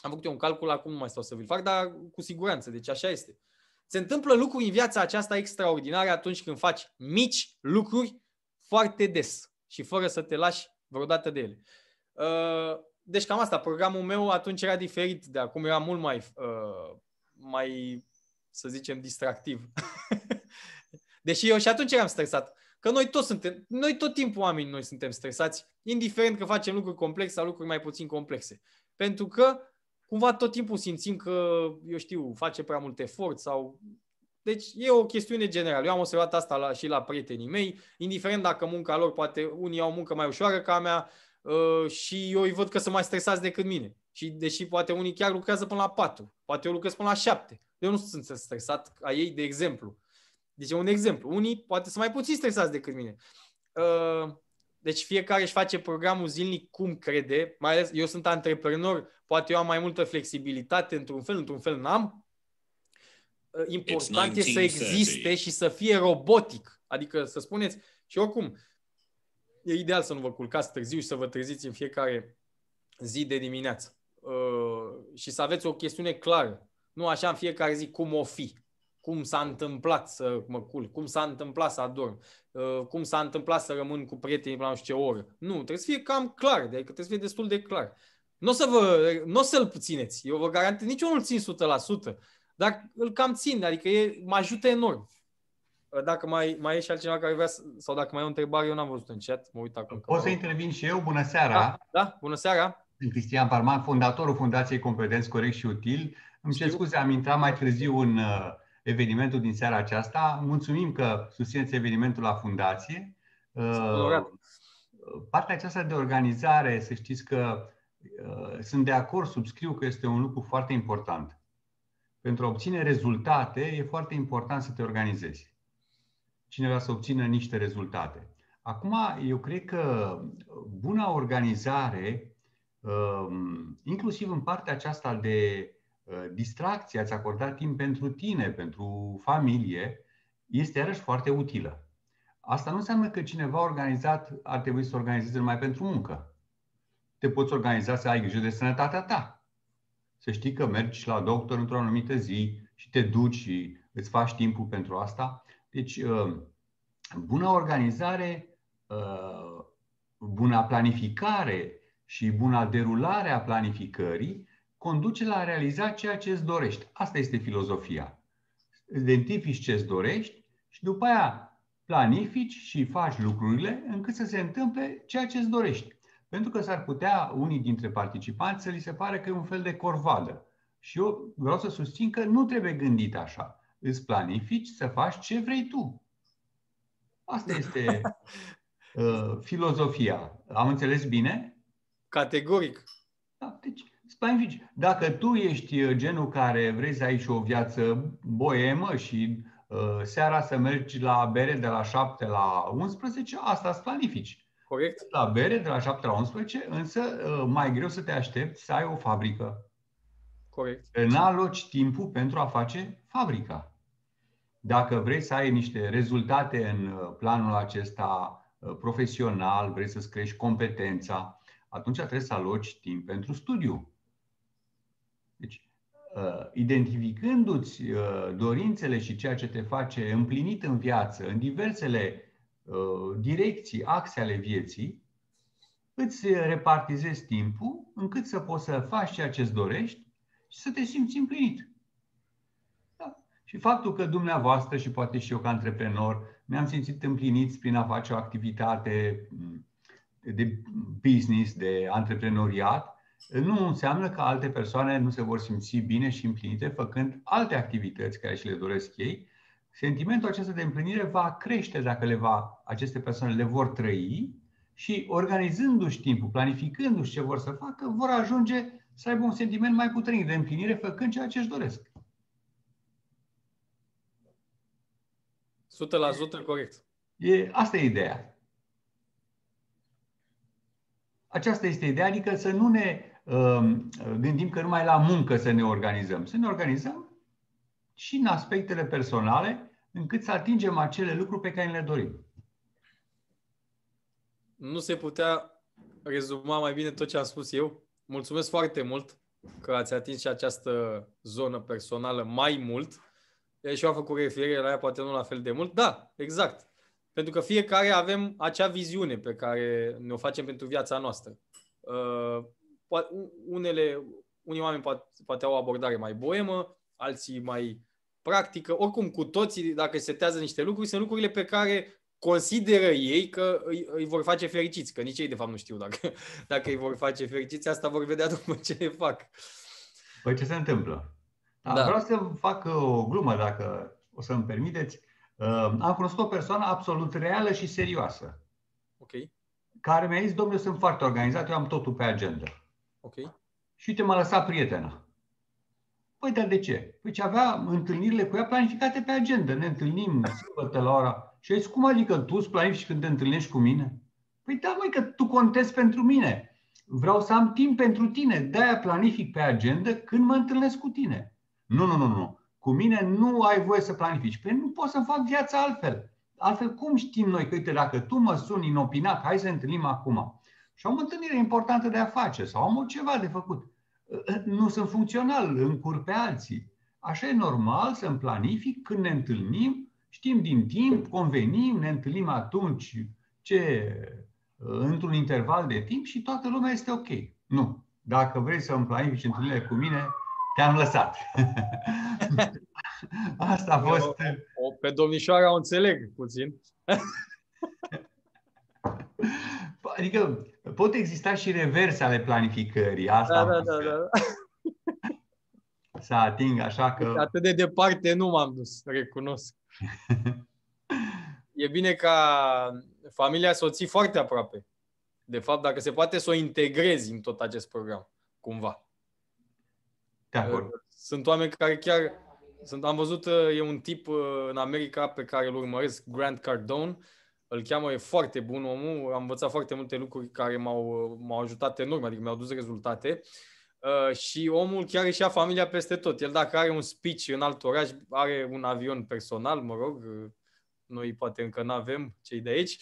Am făcut eu un calcul, acum nu mai stau să vi-l fac, dar cu siguranță, deci așa este. Se întâmplă lucruri în viața aceasta extraordinare atunci când faci mici lucruri foarte des și fără să te lași vreodată de ele. Uh, deci cam asta, programul meu atunci era diferit de acum, era mult mai, uh, mai să zicem, distractiv. Deși eu și atunci eram stresat. Că noi toți suntem, noi tot timpul oamenii noi suntem stresați, indiferent că facem lucruri complexe sau lucruri mai puțin complexe. Pentru că cumva tot timpul simțim că, eu știu, face prea mult efort sau... Deci e o chestiune generală. Eu am observat asta la, și la prietenii mei, indiferent dacă munca lor, poate unii au muncă mai ușoară ca a mea uh, și eu îi văd că sunt mai stresați decât mine. Și deși poate unii chiar lucrează până la 4, poate eu lucrez până la 7. Eu nu sunt stresat a ei, de exemplu. Deci e un exemplu. Unii poate sunt mai puțin stresați decât mine. Uh, deci fiecare își face programul zilnic cum crede, mai ales eu sunt antreprenor, poate eu am mai multă flexibilitate într-un fel, într-un fel n-am. Ă, important e să existe și să fie robotic. Adică să spuneți, și oricum, e ideal să nu vă culcați târziu și să vă treziți în fiecare zi de dimineață. Uh, și să aveți o chestiune clară. Nu așa în fiecare zi cum o fi cum s-a întâmplat să mă culc, cum s-a întâmplat să adorm, uh, cum s-a întâmplat să rămân cu prietenii la nu știu ce oră. Nu, trebuie să fie cam clar, adică trebuie să fie destul de clar. Nu o să vă, n-o să-l țineți, eu vă garantez, nici eu nu-l țin 100%, dar îl cam țin, adică e, mă ajută enorm. Uh, dacă mai, mai e și altcineva care vrea, să, sau dacă mai e o întrebare, eu n-am văzut în chat, mă uit acum. Pot să intervin și eu, bună seara! Da, da bună seara! Sunt Cristian Parman, fondatorul Fundației Competenți Corect și Util. Îmi cer scuze, am intrat mai târziu în uh, evenimentul din seara aceasta. Mulțumim că susțineți evenimentul la fundație. Uh, partea aceasta de organizare, să știți că uh, sunt de acord, subscriu că este un lucru foarte important. Pentru a obține rezultate, e foarte important să te organizezi. Cineva să obțină niște rezultate. Acum, eu cred că buna organizare, uh, inclusiv în partea aceasta de Uh, distracție, ați acorda timp pentru tine, pentru familie, este iarăși foarte utilă. Asta nu înseamnă că cineva organizat ar trebui să organizeze numai pentru muncă. Te poți organiza să ai grijă de sănătatea ta. Să știi că mergi la doctor într-o anumită zi și te duci și îți faci timpul pentru asta. Deci, uh, bună organizare, uh, bună planificare și bună derulare a planificării conduce la a realiza ceea ce îți dorești. Asta este filozofia. Identifici ce îți dorești și după aia planifici și faci lucrurile încât să se întâmple ceea ce îți dorești. Pentru că s-ar putea unii dintre participanți să li se pare că e un fel de corvadă. Și eu vreau să susțin că nu trebuie gândit așa. Îți planifici să faci ce vrei tu. Asta este uh, filozofia. Am înțeles bine? Categoric. Da, deci stai în vici. Dacă tu ești uh, genul care vrei să ai și o viață boemă și uh, seara să mergi la bere de la 7 la 11, asta îți planifici. Corect. La bere de la 7 la 11, însă uh, mai greu să te aștepți să ai o fabrică. Corect. N-aloci timpul pentru a face fabrica. Dacă vrei să ai niște rezultate în uh, planul acesta uh, profesional, vrei să-ți crești competența, atunci trebuie să aloci timp pentru studiu. Uh, identificându-ți uh, dorințele și ceea ce te face împlinit în viață, în diversele uh, direcții, axe ale vieții, îți repartizezi timpul încât să poți să faci ceea ce îți dorești și să te simți împlinit. Da. Și faptul că dumneavoastră și poate și eu ca antreprenor ne-am simțit împliniți prin a face o activitate mm, de business, de antreprenoriat, nu înseamnă că alte persoane nu se vor simți bine și împlinite făcând alte activități care și le doresc ei. Sentimentul acesta de împlinire va crește dacă le va, aceste persoane le vor trăi și organizându-și timpul, planificându-și ce vor să facă, vor ajunge să aibă un sentiment mai puternic de împlinire făcând ceea ce își doresc. 100% corect. E, asta e ideea. Aceasta este ideea, adică să nu ne um, gândim că numai la muncă să ne organizăm. Să ne organizăm și în aspectele personale, încât să atingem acele lucruri pe care le dorim. Nu se putea rezuma mai bine tot ce am spus eu. Mulțumesc foarte mult că ați atins și această zonă personală mai mult. Și deci eu am făcut referire la ea, poate nu la fel de mult. Da, exact. Pentru că fiecare avem acea viziune pe care ne-o facem pentru viața noastră. Uh, unele, unii oameni poate, poate au o abordare mai boemă, alții mai practică. Oricum, cu toții, dacă setează niște lucruri, sunt lucrurile pe care consideră ei că îi, îi vor face fericiți, că nici ei de fapt nu știu dacă, dacă îi vor face fericiți, asta vor vedea după ce le fac. Păi ce se întâmplă? da. Vreau să fac o glumă, dacă o să-mi permiteți. Am cunoscut o persoană absolut reală și serioasă. Ok. Care mi-a zis, domnule, sunt foarte organizat, eu am totul pe agenda. Ok. Și uite, m-a lăsat prietena. Păi, dar de ce? Păi ce avea întâlnirile cu ea planificate pe agenda. Ne întâlnim sâmbătă la ora. Și ai zis, cum adică tu îți planifici când te întâlnești cu mine? Păi da, măi, că tu contezi pentru mine. Vreau să am timp pentru tine. De-aia planific pe agenda când mă întâlnesc cu tine. Nu, nu, nu, nu. Cu mine nu ai voie să planifici. Păi nu pot să fac viața altfel. Altfel, cum știm noi că, uite, dacă tu mă suni inopinat, hai să ne întâlnim acum. Și am o întâlnire importantă de a face sau am o ceva de făcut. Nu sunt funcțional, încurc pe alții. Așa e normal să-mi planific când ne întâlnim, știm din timp, convenim, ne întâlnim atunci ce într-un interval de timp și toată lumea este ok. Nu. Dacă vrei să îmi planifici întâlnirile cu mine, te-am lăsat. Asta a fost... O, o, pe domnișoara o înțeleg puțin. Adică pot exista și reverse ale planificării. Asta da, da, da, da, da. Să ating, așa că... Deci atât de departe nu m-am dus, recunosc. e bine ca familia să o ții foarte aproape. De fapt, dacă se poate, să o integrezi în tot acest program, cumva. De da, acord. Sunt oameni care chiar... Sunt, am văzut, uh, e un tip uh, în America pe care îl urmăresc, Grant Cardone, îl cheamă, e foarte bun omul, am învățat foarte multe lucruri care m-au, uh, m-au ajutat enorm, adică mi-au dus rezultate. Uh, și omul chiar își ia familia peste tot. El dacă are un speech în alt oraș, are un avion personal, mă rog, noi poate încă nu avem cei de aici,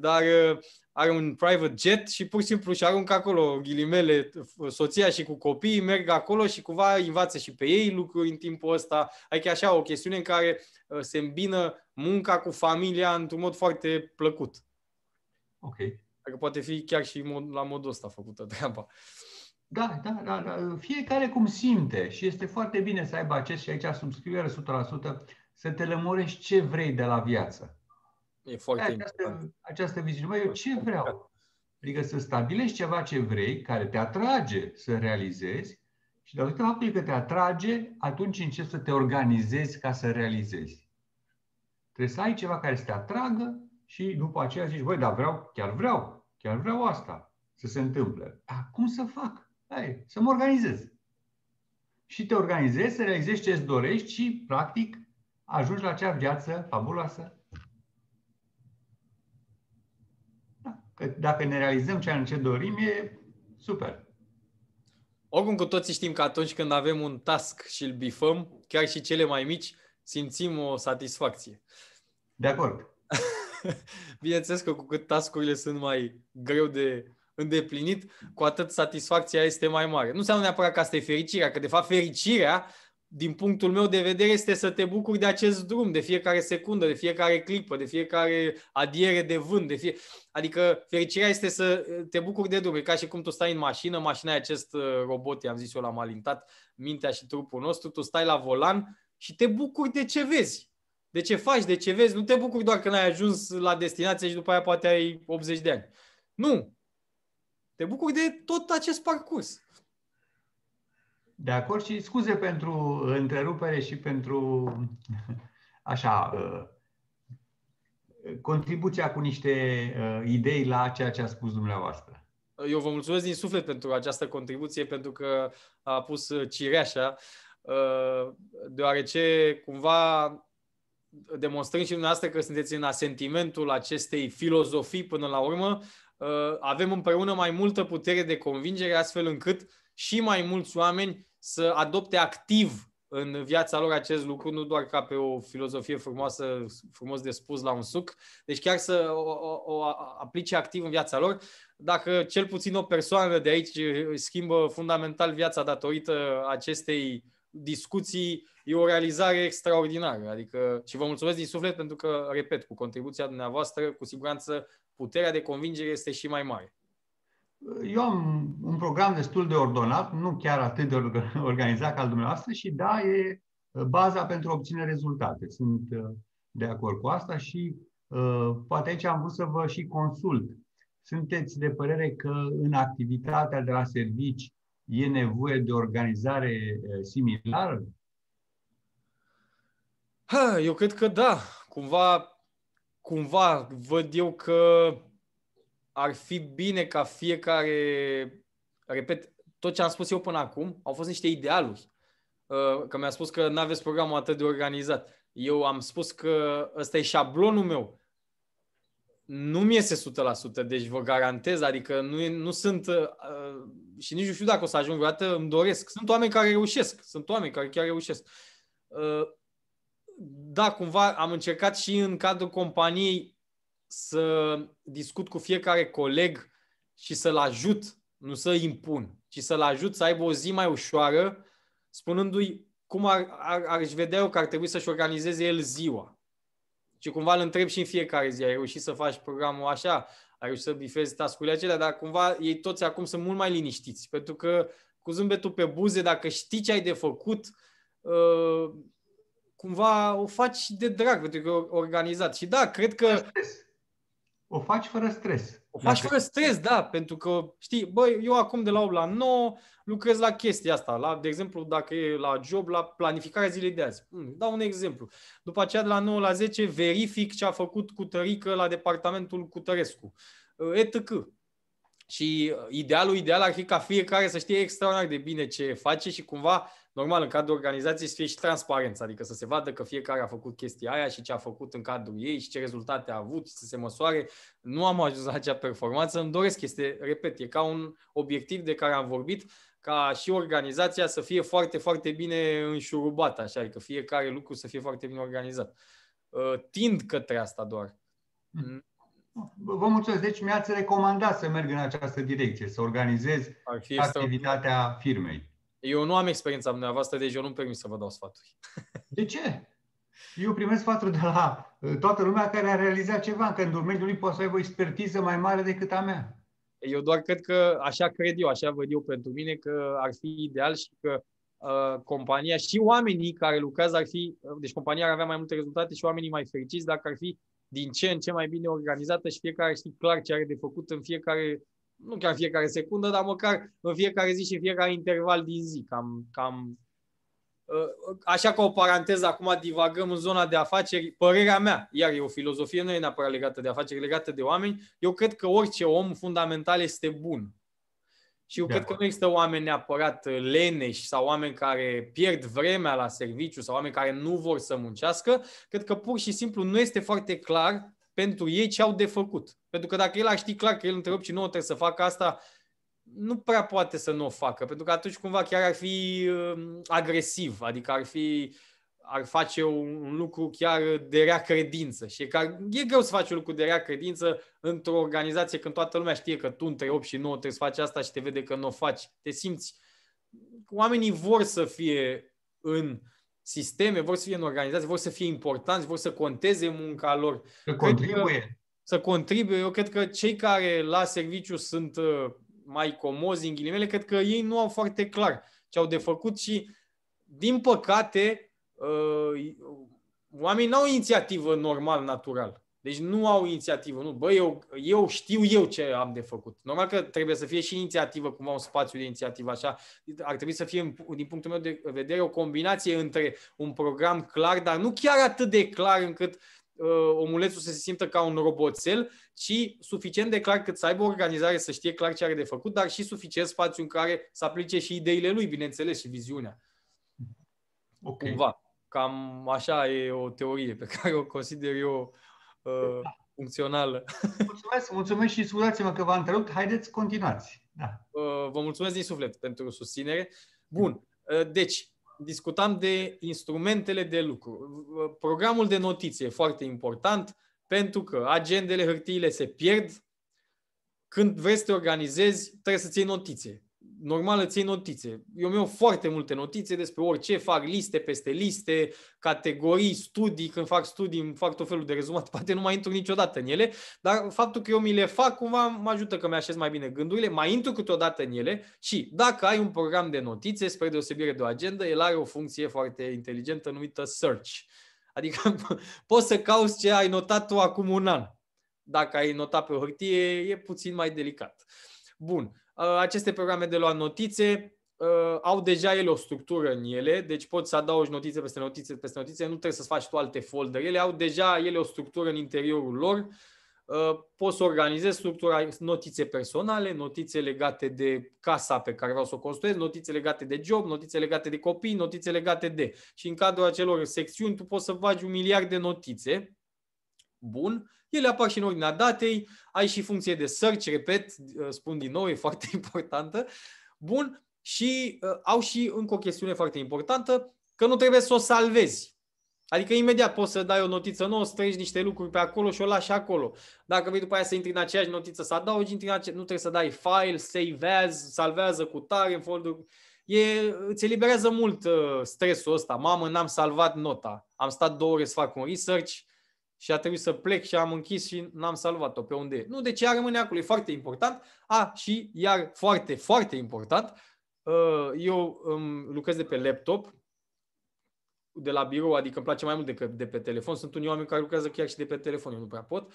dar uh, are un private jet și pur și simplu și aruncă acolo ghilimele soția și cu copiii, merg acolo și cumva învață și pe ei lucruri în timpul ăsta. Adică așa o chestiune în care uh, se îmbină munca cu familia într-un mod foarte plăcut. Ok. dacă poate fi chiar și mod, la modul ăsta făcută treaba. Da, da, da, da, fiecare cum simte și este foarte bine să aibă acest și aici subscriere 100%, să te lămurești ce vrei de la viață. E foarte această, important. Această viziune. Mă, eu ce vreau? Adică să stabilești ceva ce vrei, care te atrage să realizezi și datorită faptului că te atrage, atunci începi să te organizezi ca să realizezi. Trebuie să ai ceva care să te atragă și după aceea zici, voi dar vreau, chiar vreau, chiar vreau asta să se întâmple. Dar cum să fac? Hai, să mă organizez. Și te organizezi să realizezi ce îți dorești și, practic, ajungi la acea viață fabuloasă că dacă ne realizăm ceea ce dorim, e super. Oricum, cu toții știm că atunci când avem un task și îl bifăm, chiar și cele mai mici, simțim o satisfacție. De acord. Bineînțeles că cu cât tascurile sunt mai greu de îndeplinit, cu atât satisfacția este mai mare. Nu înseamnă neapărat că asta e fericirea, că de fapt fericirea din punctul meu de vedere, este să te bucuri de acest drum, de fiecare secundă, de fiecare clipă, de fiecare adiere de vânt. De fie... Adică fericirea este să uh, te bucuri de drum. E ca și cum tu stai în mașină, mașina e acest uh, robot, i-am zis eu, l-am alintat, mintea și trupul nostru, tu stai la volan și te bucuri de ce vezi. De ce faci, de ce vezi, nu te bucuri doar că n-ai ajuns la destinație și după aia poate ai 80 de ani. Nu! Te bucuri de tot acest parcurs de acord și scuze pentru întrerupere și pentru așa uh, contribuția cu niște uh, idei la ceea ce a spus dumneavoastră. Eu vă mulțumesc din suflet pentru această contribuție, pentru că a pus cireașa, uh, deoarece cumva demonstrând și dumneavoastră că sunteți în asentimentul acestei filozofii până la urmă, avem împreună mai multă putere de convingere, astfel încât uh, și mai mulți oameni să adopte activ în viața lor acest lucru, nu doar ca pe o filozofie frumoasă, frumos de spus la un suc, deci chiar să o, o, o aplice activ în viața lor. Dacă cel puțin o persoană de aici schimbă fundamental viața datorită acestei discuții, e o realizare extraordinară. Adică, și vă mulțumesc din suflet pentru că, repet, cu contribuția dumneavoastră, cu siguranță puterea de convingere este și mai mare eu am un program destul de ordonat, nu chiar atât de organizat ca al dumneavoastră și da, e uh, baza pentru a obține rezultate. Sunt uh, de acord cu asta și uh, poate aici am vrut să vă și consult. Sunteți de părere că în activitatea de la servici e nevoie de organizare similară? Ha, eu cred că da. Cumva, cumva văd eu că ar fi bine ca fiecare, repet, tot ce am spus eu până acum au fost niște idealuri. Uh, că mi-a spus că nu aveți programul atât de organizat. Eu am spus că ăsta e șablonul meu. Nu mi iese 100%, deci vă garantez, adică nu, nu sunt, uh, uh, și nici nu știu dacă o să ajung vreodată, îmi doresc. Sunt oameni care reușesc, sunt oameni care chiar reușesc da, cumva am încercat și în cadrul companiei să discut cu fiecare coleg și să-l ajut, nu să-i impun, ci să-l ajut să aibă o zi mai ușoară, spunându-i cum ar, ar, ar-și vedea eu că ar trebui să-și organizeze el ziua. Și cumva îl întreb și în fiecare zi, ai reușit să faci programul așa, ai reușit să bifezi tascurile acelea, dar cumva ei toți acum sunt mult mai liniștiți, pentru că cu zâmbetul pe buze, dacă știi ce ai de făcut, uh, cumva o faci de drag, pentru că e organizat. Și da, cred că... O faci fără stres. O faci fără stres, da, pentru că, știi, băi, eu acum de la 8 la 9 lucrez la chestia asta, la, de exemplu, dacă e la job, la planificarea zilei de azi. Hmm, dau un exemplu. După aceea, de la 9 la 10, verific ce a făcut Cutărică la departamentul Cutărescu. Etc. Și idealul ideal ar fi ca fiecare să știe extraordinar de bine ce face și cumva normal, în cadrul organizației să fie și transparență, adică să se vadă că fiecare a făcut chestia aia și ce a făcut în cadrul ei și ce rezultate a avut și să se măsoare. Nu am ajuns la acea performanță, îmi doresc, este, repet, e ca un obiectiv de care am vorbit, ca și organizația să fie foarte, foarte bine înșurubată, așa, adică fiecare lucru să fie foarte bine organizat. Uh, tind către asta doar. Hmm. Vă mulțumesc. Deci mi-ați recomandat să merg în această direcție, să organizez activitatea firmei. Eu nu am experiența dumneavoastră, deci eu nu-mi permit să vă dau sfaturi. De ce? Eu primesc sfaturi de la uh, toată lumea care a realizat ceva, că în domeniul lui poate să aibă o expertiză mai mare decât a mea. Eu doar cred că, așa cred eu, așa văd eu pentru mine, că ar fi ideal și că uh, compania și oamenii care lucrează ar fi, uh, deci compania ar avea mai multe rezultate și oamenii mai fericiți dacă ar fi din ce în ce mai bine organizată și fiecare știe clar ce are de făcut în fiecare nu chiar fiecare secundă, dar măcar în fiecare zi și în fiecare interval din zi. Cam, cam, uh, așa că o paranteză, acum divagăm în zona de afaceri, părerea mea, iar e o filozofie, nu e neapărat legată de afaceri, legată de oameni, eu cred că orice om fundamental este bun. Și eu de cred că nu există oameni neapărat leneși sau oameni care pierd vremea la serviciu sau oameni care nu vor să muncească. Cred că pur și simplu nu este foarte clar pentru ei ce au de făcut. Pentru că dacă el a ști clar că el întrerup și nouă trebuie să facă asta, nu prea poate să nu o facă, pentru că atunci cumva chiar ar fi um, agresiv, adică ar fi ar face un lucru chiar de rea credință și e, că e greu să faci un lucru de rea credință într-o organizație când toată lumea știe că tu între 8 și 9 trebuie să faci asta și te vede că nu o faci, te simți. Oamenii vor să fie în uh, sisteme, vor să fie în organizații, vor să fie importanți, vor să conteze munca lor. Să contribuie. Că, să contribuie. Eu cred că cei care la serviciu sunt uh, mai comozi, în ghilimele, cred că ei nu au foarte clar ce au de făcut și, din păcate, uh, oamenii n-au inițiativă normal, natural. Deci nu au inițiativă, nu, bă, eu, eu știu eu ce am de făcut. Normal că trebuie să fie și inițiativă, cumva un spațiu de inițiativă, așa. Ar trebui să fie, din punctul meu de vedere, o combinație între un program clar, dar nu chiar atât de clar încât uh, omulețul să se simtă ca un roboțel, ci suficient de clar cât să aibă o organizare, să știe clar ce are de făcut, dar și suficient spațiu în care să aplice și ideile lui, bineînțeles, și viziunea. Okay. Cumva. Cam așa e o teorie pe care o consider eu uh, funcțională. Mulțumesc, mulțumesc și scuzați-mă că v-am întrerupt. Haideți, continuați. Da. Uh, vă mulțumesc din suflet pentru susținere. Bun, uh, deci discutam de instrumentele de lucru. Uh, programul de notiție e foarte important pentru că agendele, hârtiile se pierd. Când vrei să te organizezi, trebuie să ții notițe normal îți iei notițe. Eu mi-au foarte multe notițe despre orice, fac liste peste liste, categorii, studii, când fac studii îmi fac tot felul de rezumat, poate nu mai intru niciodată în ele, dar faptul că eu mi le fac cumva mă ajută că mi-așez mai bine gândurile, mai intru câteodată în ele și dacă ai un program de notițe, spre deosebire de o agenda, el are o funcție foarte inteligentă numită search. Adică poți să cauți ce ai notat tu acum un an. Dacă ai notat pe o hârtie, e puțin mai delicat. Bun. Uh, aceste programe de luat notițe uh, au deja ele o structură în ele, deci poți să adaugi notițe peste notițe peste notițe, nu trebuie să-ți faci tu alte folder. Ele au deja ele o structură în interiorul lor, uh, poți să organizezi structura notițe personale, notițe legate de casa pe care vreau să o construiesc, notițe legate de job, notițe legate de copii, notițe legate de... Și în cadrul acelor secțiuni tu poți să faci un miliard de notițe. Bun. Ele apar și în ordinea datei, ai și funcție de search, repet, uh, spun din nou, e foarte importantă. Bun, și uh, au și încă o chestiune foarte importantă, că nu trebuie să o salvezi. Adică imediat poți să dai o notiță nouă, să niște lucruri pe acolo și o lași acolo. Dacă vrei după aia să intri în aceeași notiță, să adaugi, intri în ace- nu trebuie să dai file, save as, salvează cu tare în folder. E, îți eliberează mult uh, stresul ăsta. Mamă, n-am salvat nota. Am stat două ore să fac un research, și a trebuit să plec și am închis și n-am salvat-o pe unde e. Nu, deci ea rămâne acolo, e foarte important. A, și iar foarte, foarte important, uh, eu lucrez de pe laptop, de la birou, adică îmi place mai mult decât de pe telefon. Sunt unii oameni care lucrează chiar și de pe telefon, eu nu prea pot.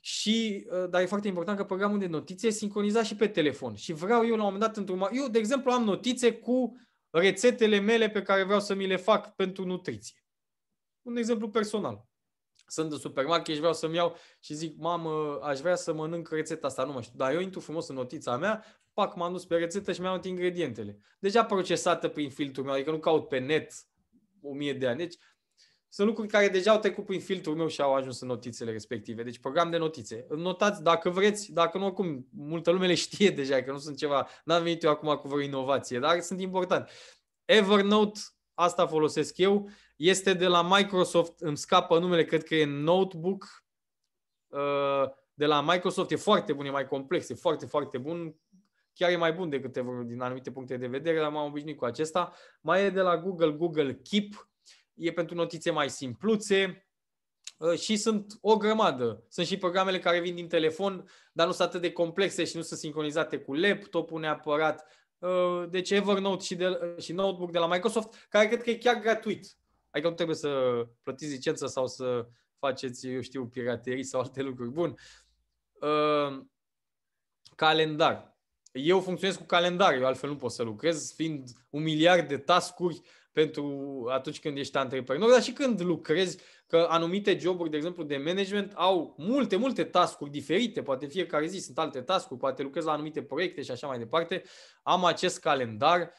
Și, uh, dar e foarte important că programul de notițe e sincronizat și pe telefon. Și vreau eu la un moment dat într-un... Eu, de exemplu, am notițe cu rețetele mele pe care vreau să mi le fac pentru nutriție. Un exemplu personal sunt în supermarket și vreau să-mi iau și zic, mamă, aș vrea să mănânc rețeta asta, nu mă știu, dar eu intru frumos în notița mea, pac, m-am dus pe rețetă și mi-am luat ingredientele. Deja procesată prin filtrul meu, adică nu caut pe net o mie de ani. Deci sunt lucruri care deja au trecut prin filtrul meu și au ajuns în notițele respective. Deci program de notițe. Notați dacă vreți, dacă nu oricum, multă lume le știe deja că nu sunt ceva, n-am venit eu acum cu vreo inovație, dar sunt important. Evernote, asta folosesc eu este de la Microsoft, îmi scapă numele, cred că e Notebook. Uh, de la Microsoft e foarte bun, e mai complex, e foarte, foarte bun. Chiar e mai bun decât Evernote din anumite puncte de vedere, dar m-am obișnuit cu acesta. Mai e de la Google, Google Keep. E pentru notițe mai simpluțe uh, și sunt o grămadă. Sunt și programele care vin din telefon, dar nu sunt atât de complexe și nu sunt sincronizate cu laptopul neapărat. Uh, deci Evernote și, de, și Notebook de la Microsoft, care cred că e chiar gratuit. Adică nu trebuie să plătiți licență sau să faceți, eu știu, piraterii sau alte lucruri. Bun. Uh, calendar. Eu funcționez cu calendar, eu altfel nu pot să lucrez, fiind un miliard de tascuri pentru atunci când ești antreprenor, dar și când lucrezi, că anumite joburi, de exemplu, de management, au multe, multe tascuri diferite, poate fiecare zi sunt alte tascuri, poate lucrez la anumite proiecte și așa mai departe. Am acest calendar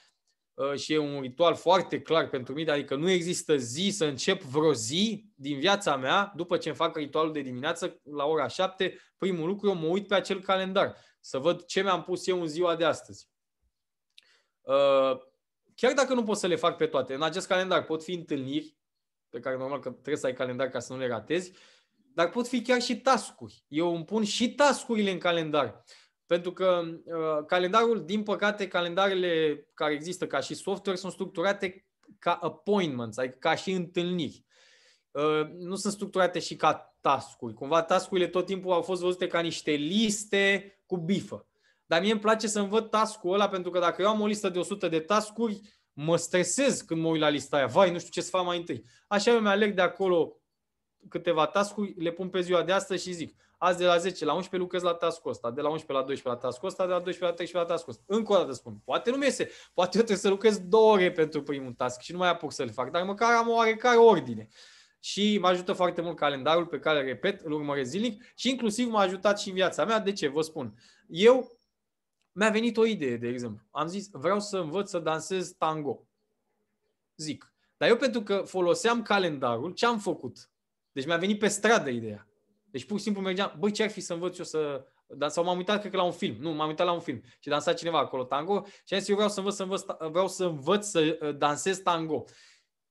Uh, și e un ritual foarte clar pentru mine, adică nu există zi să încep vreo zi din viața mea, după ce îmi fac ritualul de dimineață, la ora 7, primul lucru, eu mă uit pe acel calendar, să văd ce mi-am pus eu în ziua de astăzi. Uh, chiar dacă nu pot să le fac pe toate, în acest calendar pot fi întâlniri, pe care normal că trebuie să ai calendar ca să nu le ratezi, dar pot fi chiar și tascuri. Eu îmi pun și tascurile în calendar. Pentru că uh, calendarul, din păcate, calendarele care există ca și software sunt structurate ca appointments, adică ca și întâlniri. Uh, nu sunt structurate și ca task-uri. Cumva tascurile tot timpul au fost văzute ca niște liste cu bifă. Dar mie îmi place să-mi văd task-ul ăla, pentru că dacă eu am o listă de 100 de tascuri, mă stresez când mă uit la lista aia. Vai, nu știu ce să fac mai întâi. Așa eu mi-aleg de acolo câteva tascuri, le pun pe ziua de astăzi și zic, Azi de la 10 la 11 lucrez la task ăsta, de la 11 la 12 la task ăsta, de la 12 la 13 la task ăsta. Încă o dată spun, poate nu mi iese, poate eu trebuie să lucrez două ore pentru primul task și nu mai apuc să-l fac, dar măcar am o oarecare ordine. Și mă ajută foarte mult calendarul pe care, repet, îl urmăresc zilnic și inclusiv m-a ajutat și în viața mea. De ce? Vă spun. Eu mi-a venit o idee, de exemplu. Am zis, vreau să învăț să dansez tango. Zic. Dar eu pentru că foloseam calendarul, ce am făcut? Deci mi-a venit pe stradă ideea. Deci pur și simplu mergeam, băi, ce ar fi să învăț eu să... Dar, sau m-am uitat, cred că la un film. Nu, m-am uitat la un film. Și dansa cineva acolo tango. Și am zis, eu vreau să învăț să, învăț, vreau să, învăț să uh, dansez tango.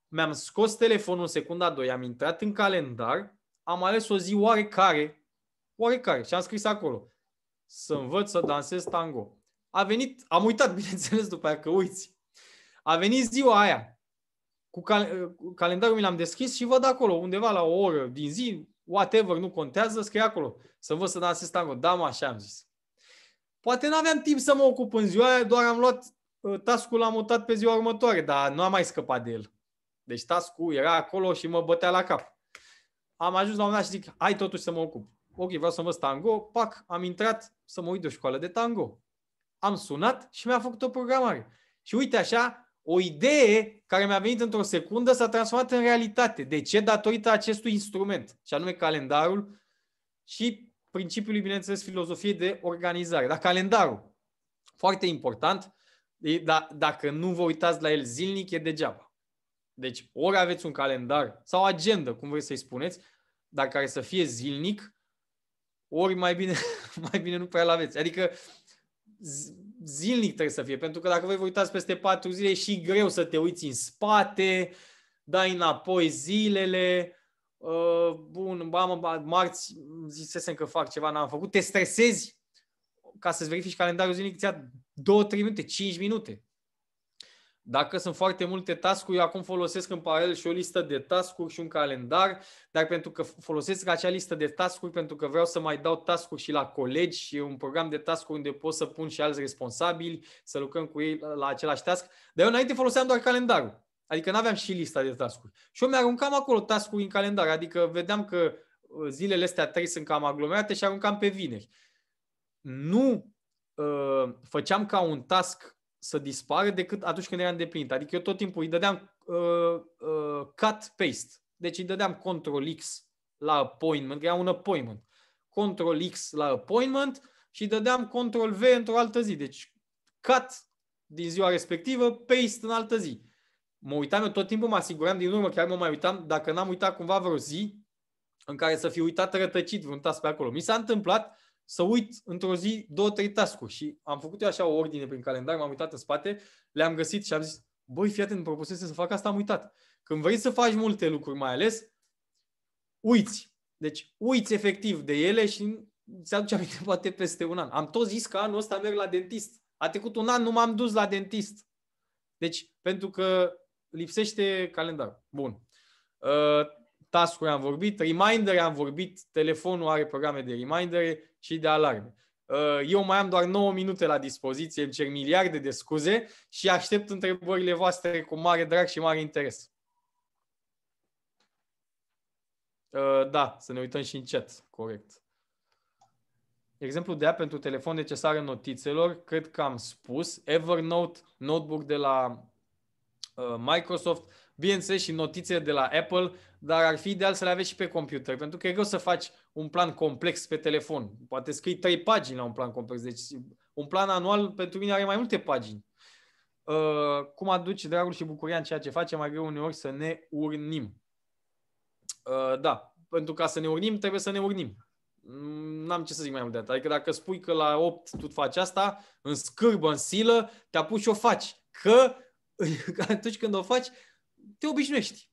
Mi-am scos telefonul în secunda 2, am intrat în calendar, am ales o zi oarecare, oarecare, și am scris acolo, să învăț să dansez tango. A venit, am uitat, bineînțeles, după aia că uiți. A venit ziua aia, cu cal- uh, calendarul mi l-am deschis și văd acolo, undeva la o oră din zi, whatever, nu contează, scrie acolo. Să văd să dansez tango. Da, mă, așa am zis. Poate nu aveam timp să mă ocup în ziua aia, doar am luat uh, tascul l-am mutat pe ziua următoare, dar nu am mai scăpat de el. Deci tascul era acolo și mă bătea la cap. Am ajuns la un moment și zic, hai totuși să mă ocup. Ok, vreau să învăț tango, pac, am intrat să mă uit de o școală de tango. Am sunat și mi-a făcut o programare. Și uite așa, o idee care mi-a venit într-o secundă s-a transformat în realitate. De ce? Datorită acestui instrument, și anume calendarul și principiului, bineînțeles, filozofiei de organizare. Dar calendarul, foarte important, da, dacă nu vă uitați la el zilnic, e degeaba. Deci, ori aveți un calendar sau agenda, cum vreți să-i spuneți, dar care să fie zilnic, ori mai bine, mai bine nu prea l-aveți. Adică, zilnic trebuie să fie, pentru că dacă voi vă uitați peste patru zile, și greu să te uiți în spate, dai înapoi zilele, uh, bun, mamă, marți zisesem că fac ceva, n-am făcut, te stresezi ca să-ți verifici calendarul zilnic, ți-a 2-3 minute, 5 minute. Dacă sunt foarte multe task eu acum folosesc în paralel și o listă de task-uri și un calendar, dar pentru că folosesc acea listă de task-uri pentru că vreau să mai dau task-uri și la colegi și un program de task-uri unde pot să pun și alți responsabili, să lucrăm cu ei la același task. Dar eu înainte foloseam doar calendarul. Adică nu aveam și lista de task-uri. Și eu mi-aruncam acolo task-uri în calendar, adică vedeam că uh, zilele astea trei sunt cam aglomerate și aruncam pe vineri. Nu uh, făceam ca un task să dispară decât atunci când era îndeplinit. Adică eu tot timpul îi dădeam uh, uh, cut-paste. Deci îi dădeam Control-X la appointment, că era un appointment. Control-X la appointment și îi dădeam Control-V într-o altă zi. Deci cut din ziua respectivă, paste în altă zi. Mă uitam, eu tot timpul mă asiguram din urmă, chiar mă mai uitam, dacă n-am uitat cumva vreo zi în care să fi uitat rătăcit vreun pe acolo. Mi s-a întâmplat să uit într-o zi două, trei task-uri și am făcut eu așa o ordine prin calendar, m-am uitat în spate, le-am găsit și am zis, băi, fii atent, propusese să fac asta, am uitat. Când vrei să faci multe lucruri, mai ales, uiți. Deci uiți efectiv de ele și se aduce aminte poate peste un an. Am tot zis că anul ăsta merg la dentist. A trecut un an, nu m-am dus la dentist. Deci, pentru că lipsește calendar. Bun. Uh, task-uri am vorbit, reminder am vorbit, telefonul are programe de reminder-uri și de alarme. Uh, eu mai am doar 9 minute la dispoziție, îmi cer miliarde de scuze și aștept întrebările voastre cu mare drag și mare interes. Uh, da, să ne uităm și în chat, corect. Exemplu de a pentru telefon necesară notițelor, cred că am spus, Evernote, notebook de la uh, Microsoft, bineînțeles și notițe de la Apple, dar ar fi ideal să le aveți și pe computer, pentru că e greu să faci un plan complex pe telefon. Poate scrii trei pagini la un plan complex. Deci un plan anual pentru mine are mai multe pagini. Uh, cum aduci dragul și bucuria în ceea ce facem, mai greu uneori să ne urnim. Uh, da, pentru ca să ne urnim, trebuie să ne urnim. Mm, n-am ce să zic mai mult de atât. Adică dacă spui că la 8 tu faci asta, în scârbă, în silă, te apuci și o faci. Că atunci când o faci, te obișnuiești.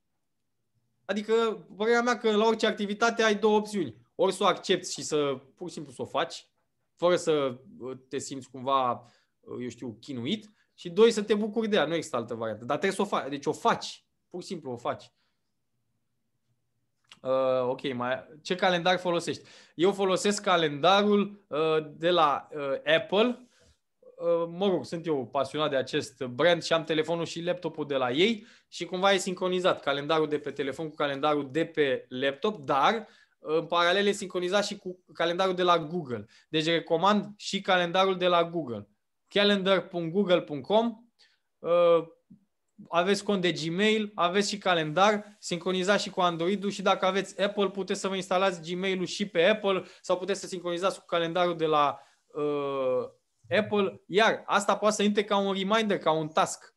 Adică, părerea mea că la orice activitate ai două opțiuni ori să o accepti și să pur și simplu să o faci, fără să uh, te simți cumva, uh, eu știu, chinuit, și doi, să te bucuri de ea, nu există altă variantă. Dar trebuie să o faci, deci o faci, pur și simplu o faci. Uh, ok, mai, ce calendar folosești? Eu folosesc calendarul uh, de la uh, Apple. Uh, mă rog, sunt eu pasionat de acest brand și am telefonul și laptopul de la ei și cumva e sincronizat calendarul de pe telefon cu calendarul de pe laptop, dar uh, în paralel e sincronizat și cu calendarul de la Google. Deci recomand și calendarul de la Google. calendar.google.com uh, aveți cont de Gmail, aveți și calendar, sincronizat și cu Android-ul și dacă aveți Apple, puteți să vă instalați Gmail-ul și pe Apple sau puteți să sincronizați cu calendarul de la uh, Apple. Iar asta poate să intre ca un reminder, ca un task.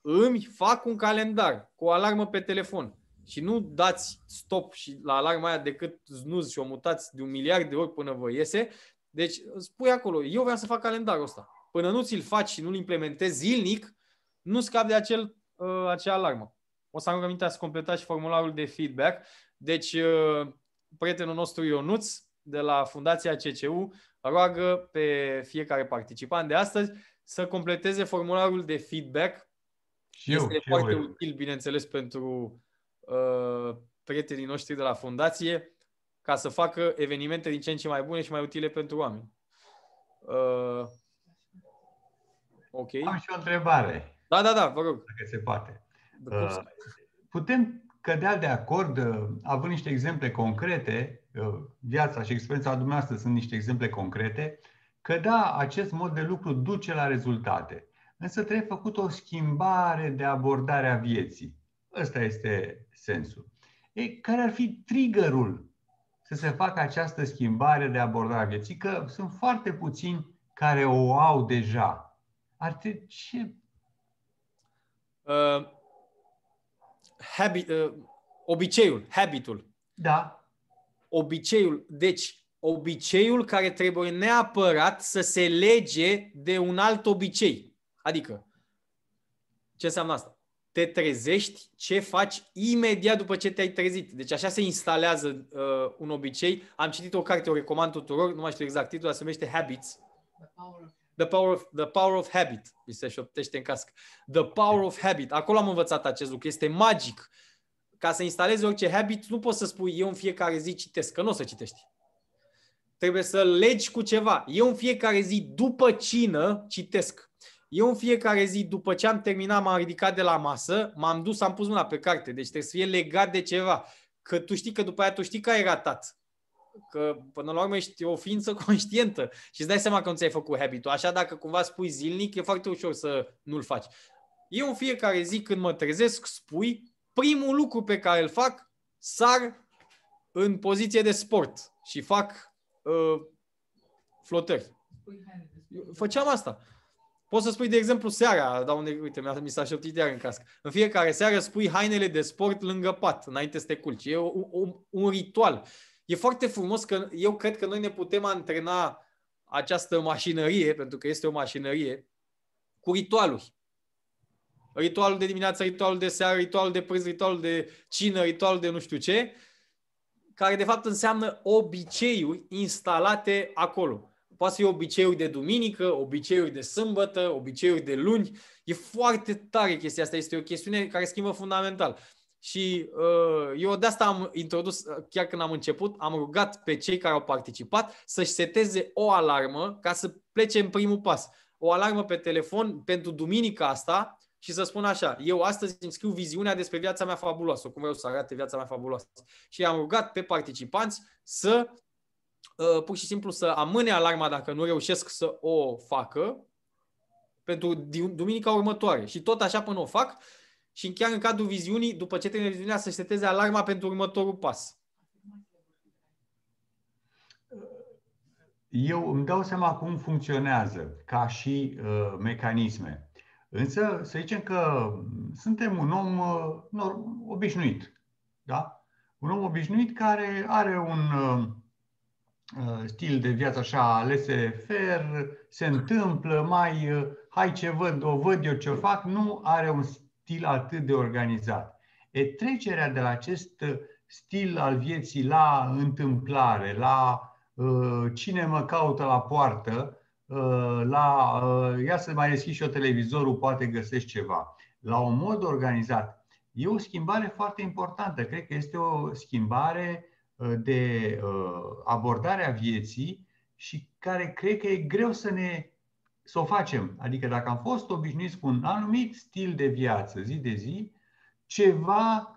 Îmi fac un calendar cu o alarmă pe telefon și nu dați stop și la alarma aia decât znuz și o mutați de un miliard de ori până vă iese. Deci spui acolo, eu vreau să fac calendarul ăsta. Până nu ți-l faci și nu-l implementezi zilnic, nu scapi de acel, uh, acea alarmă. O să am rugămintea să completați și formularul de feedback. Deci, uh, prietenul nostru Ionuț, de la Fundația CCU, roagă pe fiecare participant de astăzi să completeze formularul de feedback. Și este eu, foarte eu. util, bineînțeles, pentru Uh, prietenii noștri de la fundație ca să facă evenimente din ce în ce mai bune și mai utile pentru oameni. Uh, ok. Am și o întrebare. Da, da, da, vă rog. Dacă se poate. Uh, putem cădea de acord, uh, având niște exemple concrete, uh, viața și experiența dumneavoastră sunt niște exemple concrete, că da, acest mod de lucru duce la rezultate. Însă trebuie făcut o schimbare de abordare a vieții. Ăsta este sensul. E care ar fi triggerul să se facă această schimbare de abordare a vieții? Că sunt foarte puțini care o au deja. Ar te... ce... Uh, habit, uh, obiceiul, habitul. Da. Obiceiul. Deci, obiceiul care trebuie neapărat să se lege de un alt obicei. Adică, ce înseamnă asta? te trezești, ce faci imediat după ce te-ai trezit. Deci așa se instalează uh, un obicei. Am citit o carte, o recomand tuturor, nu mai știu exact titlul, se numește Habits. The Power of The Power of, Habit, mi se șoptește în casc. The Power of Habit. Acolo am învățat acest lucru. Este magic. Ca să instalezi orice habit, nu poți să spui eu în fiecare zi citesc, că nu o să citești. Trebuie să legi cu ceva. Eu în fiecare zi, după cină, citesc. Eu în fiecare zi, după ce am terminat, m-am ridicat de la masă, m-am dus, am pus mâna pe carte. Deci trebuie să fie legat de ceva. Că tu știi că după aia tu știi că ai ratat. Că până la urmă ești o ființă conștientă și îți dai seama că nu ți-ai făcut habitul. Așa dacă cumva spui zilnic, e foarte ușor să nu-l faci. Eu în fiecare zi când mă trezesc spui primul lucru pe care îl fac, sar în poziție de sport și fac uh, flotări. Făceam asta. Poți să spui, de exemplu, seara, da, unde, uite, mi s-a șoptit iar în cască. În fiecare seară spui hainele de sport lângă pat, înainte să te culci. E un, un, un ritual. E foarte frumos că eu cred că noi ne putem antrena această mașinărie, pentru că este o mașinărie, cu ritualuri. Ritualul de dimineață, ritualul de seară, ritualul de prânz, ritualul de cină, ritualul de nu știu ce, care de fapt înseamnă obiceiuri instalate acolo poate să fie obiceiul de duminică, obiceiul de sâmbătă, obiceiul de luni. E foarte tare chestia asta, este o chestiune care schimbă fundamental. Și uh, eu de asta am introdus, uh, chiar când am început, am rugat pe cei care au participat să-și seteze o alarmă ca să plece în primul pas. O alarmă pe telefon pentru duminica asta și să spun așa, eu astăzi îmi scriu viziunea despre viața mea fabuloasă, cum vreau să arate viața mea fabuloasă. Și am rugat pe participanți să Uh, pur și simplu să amâne alarma dacă nu reușesc să o facă pentru duminica următoare. Și tot așa până o fac și chiar în cadrul viziunii, după ce termină viziunea, să seteze alarma pentru următorul pas. Eu îmi dau seama cum funcționează ca și uh, mecanisme. Însă să zicem că suntem un om uh, obișnuit. Da? Un om obișnuit care are un uh, Uh, stil de viață așa lese fer, se întâmplă, mai uh, hai ce văd, o văd eu ce fac, nu are un stil atât de organizat. E trecerea de la acest uh, stil al vieții la întâmplare, la uh, cine mă caută la poartă, uh, la uh, ia să mai deschid și eu televizorul, poate găsești ceva. La un mod organizat. E o schimbare foarte importantă. Cred că este o schimbare Uh, de uh, abordarea vieții și care cred că e greu să ne să o facem. Adică dacă am fost obișnuiți cu un anumit stil de viață zi de zi, ceva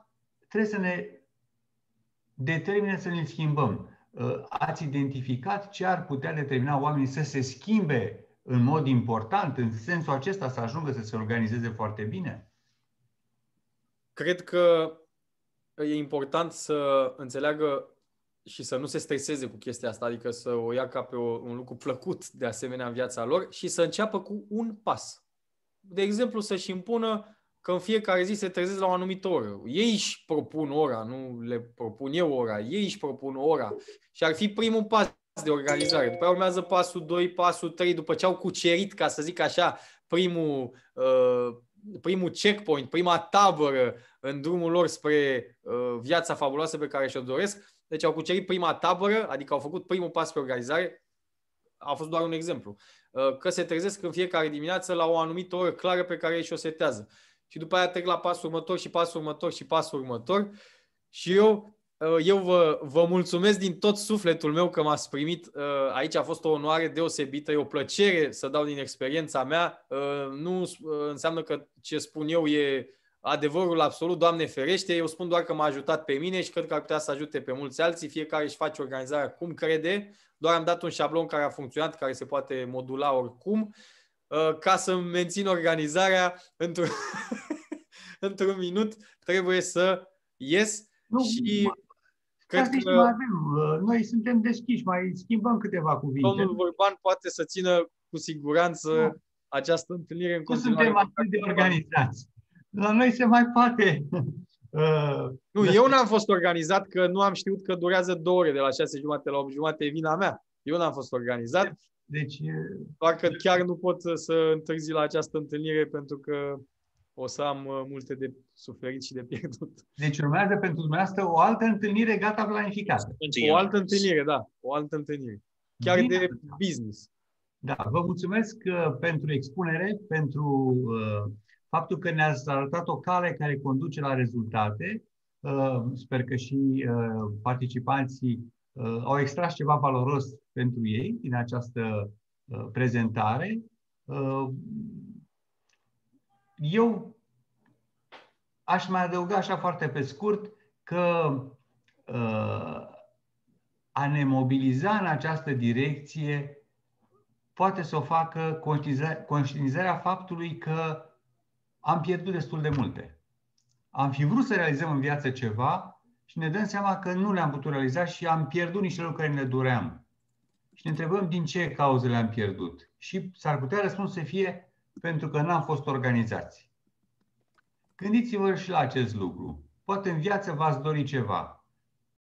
trebuie să ne determine să ne schimbăm. Uh, ați identificat ce ar putea determina oamenii să se schimbe în mod important, în sensul acesta să ajungă să se organizeze foarte bine? Cred că e important să înțeleagă și să nu se streseze cu chestia asta, adică să o ia ca pe o, un lucru plăcut de asemenea în viața lor și să înceapă cu un pas. De exemplu, să-și impună că în fiecare zi se trezesc la o anumită oră. Ei își propun ora, nu le propun eu ora, ei își propun ora și ar fi primul pas de organizare. După aia urmează pasul 2, pasul 3, după ce au cucerit, ca să zic așa, primul uh, primul checkpoint, prima tabără în drumul lor spre uh, viața fabuloasă pe care și-o doresc. Deci au cucerit prima tabără, adică au făcut primul pas pe organizare. A fost doar un exemplu. Uh, că se trezesc în fiecare dimineață la o anumită oră clară pe care ei și-o setează. Și după aia trec la pasul următor și pasul următor și pasul următor. Și eu Uh, eu vă, vă mulțumesc din tot sufletul meu că m-ați primit. Uh, aici a fost o onoare deosebită, e o plăcere să dau din experiența mea. Uh, nu înseamnă că ce spun eu e adevărul absolut, Doamne ferește, eu spun doar că m-a ajutat pe mine și cred că ar putea să ajute pe mulți alții, fiecare își face organizarea cum crede, doar am dat un șablon care a funcționat, care se poate modula oricum, ca să mențin organizarea într-un, într minut trebuie să ies nu, și Cred deci că, că... Avem. Uh, noi suntem deschiși, mai schimbăm câteva cuvinte. Domnul Vorban poate să țină cu siguranță da. această întâlnire în continuare. Nu suntem atât de organizați. La noi se mai poate. Uh, nu, eu n-am fost organizat că nu am știut că durează două ore de la șase jumate la opt jumate, e vina mea. Eu n-am fost organizat. Deci, uh, doar că chiar nu pot să întârzi la această întâlnire pentru că o să am uh, multe de suferit și de pierdut. Deci urmează pentru dumneavoastră o altă întâlnire gata planificată. O altă întâlnire, da. O altă întâlnire. Chiar Bine. de business. Da, vă mulțumesc uh, pentru expunere, pentru uh, faptul că ne-ați arătat o cale care conduce la rezultate. Uh, sper că și uh, participanții uh, au extras ceva valoros pentru ei din această prezentare. Eu aș mai adăuga așa foarte pe scurt că uh, a ne mobiliza în această direcție poate să o facă conștientizarea, conștientizarea faptului că am pierdut destul de multe. Am fi vrut să realizăm în viață ceva și ne dăm seama că nu le-am putut realiza și am pierdut niște lucruri care ne doream. Și ne întrebăm din ce cauze le-am pierdut. Și s-ar putea răspunsul să fie pentru că n-am fost organizați. Gândiți-vă și la acest lucru. Poate în viață v-ați dori ceva,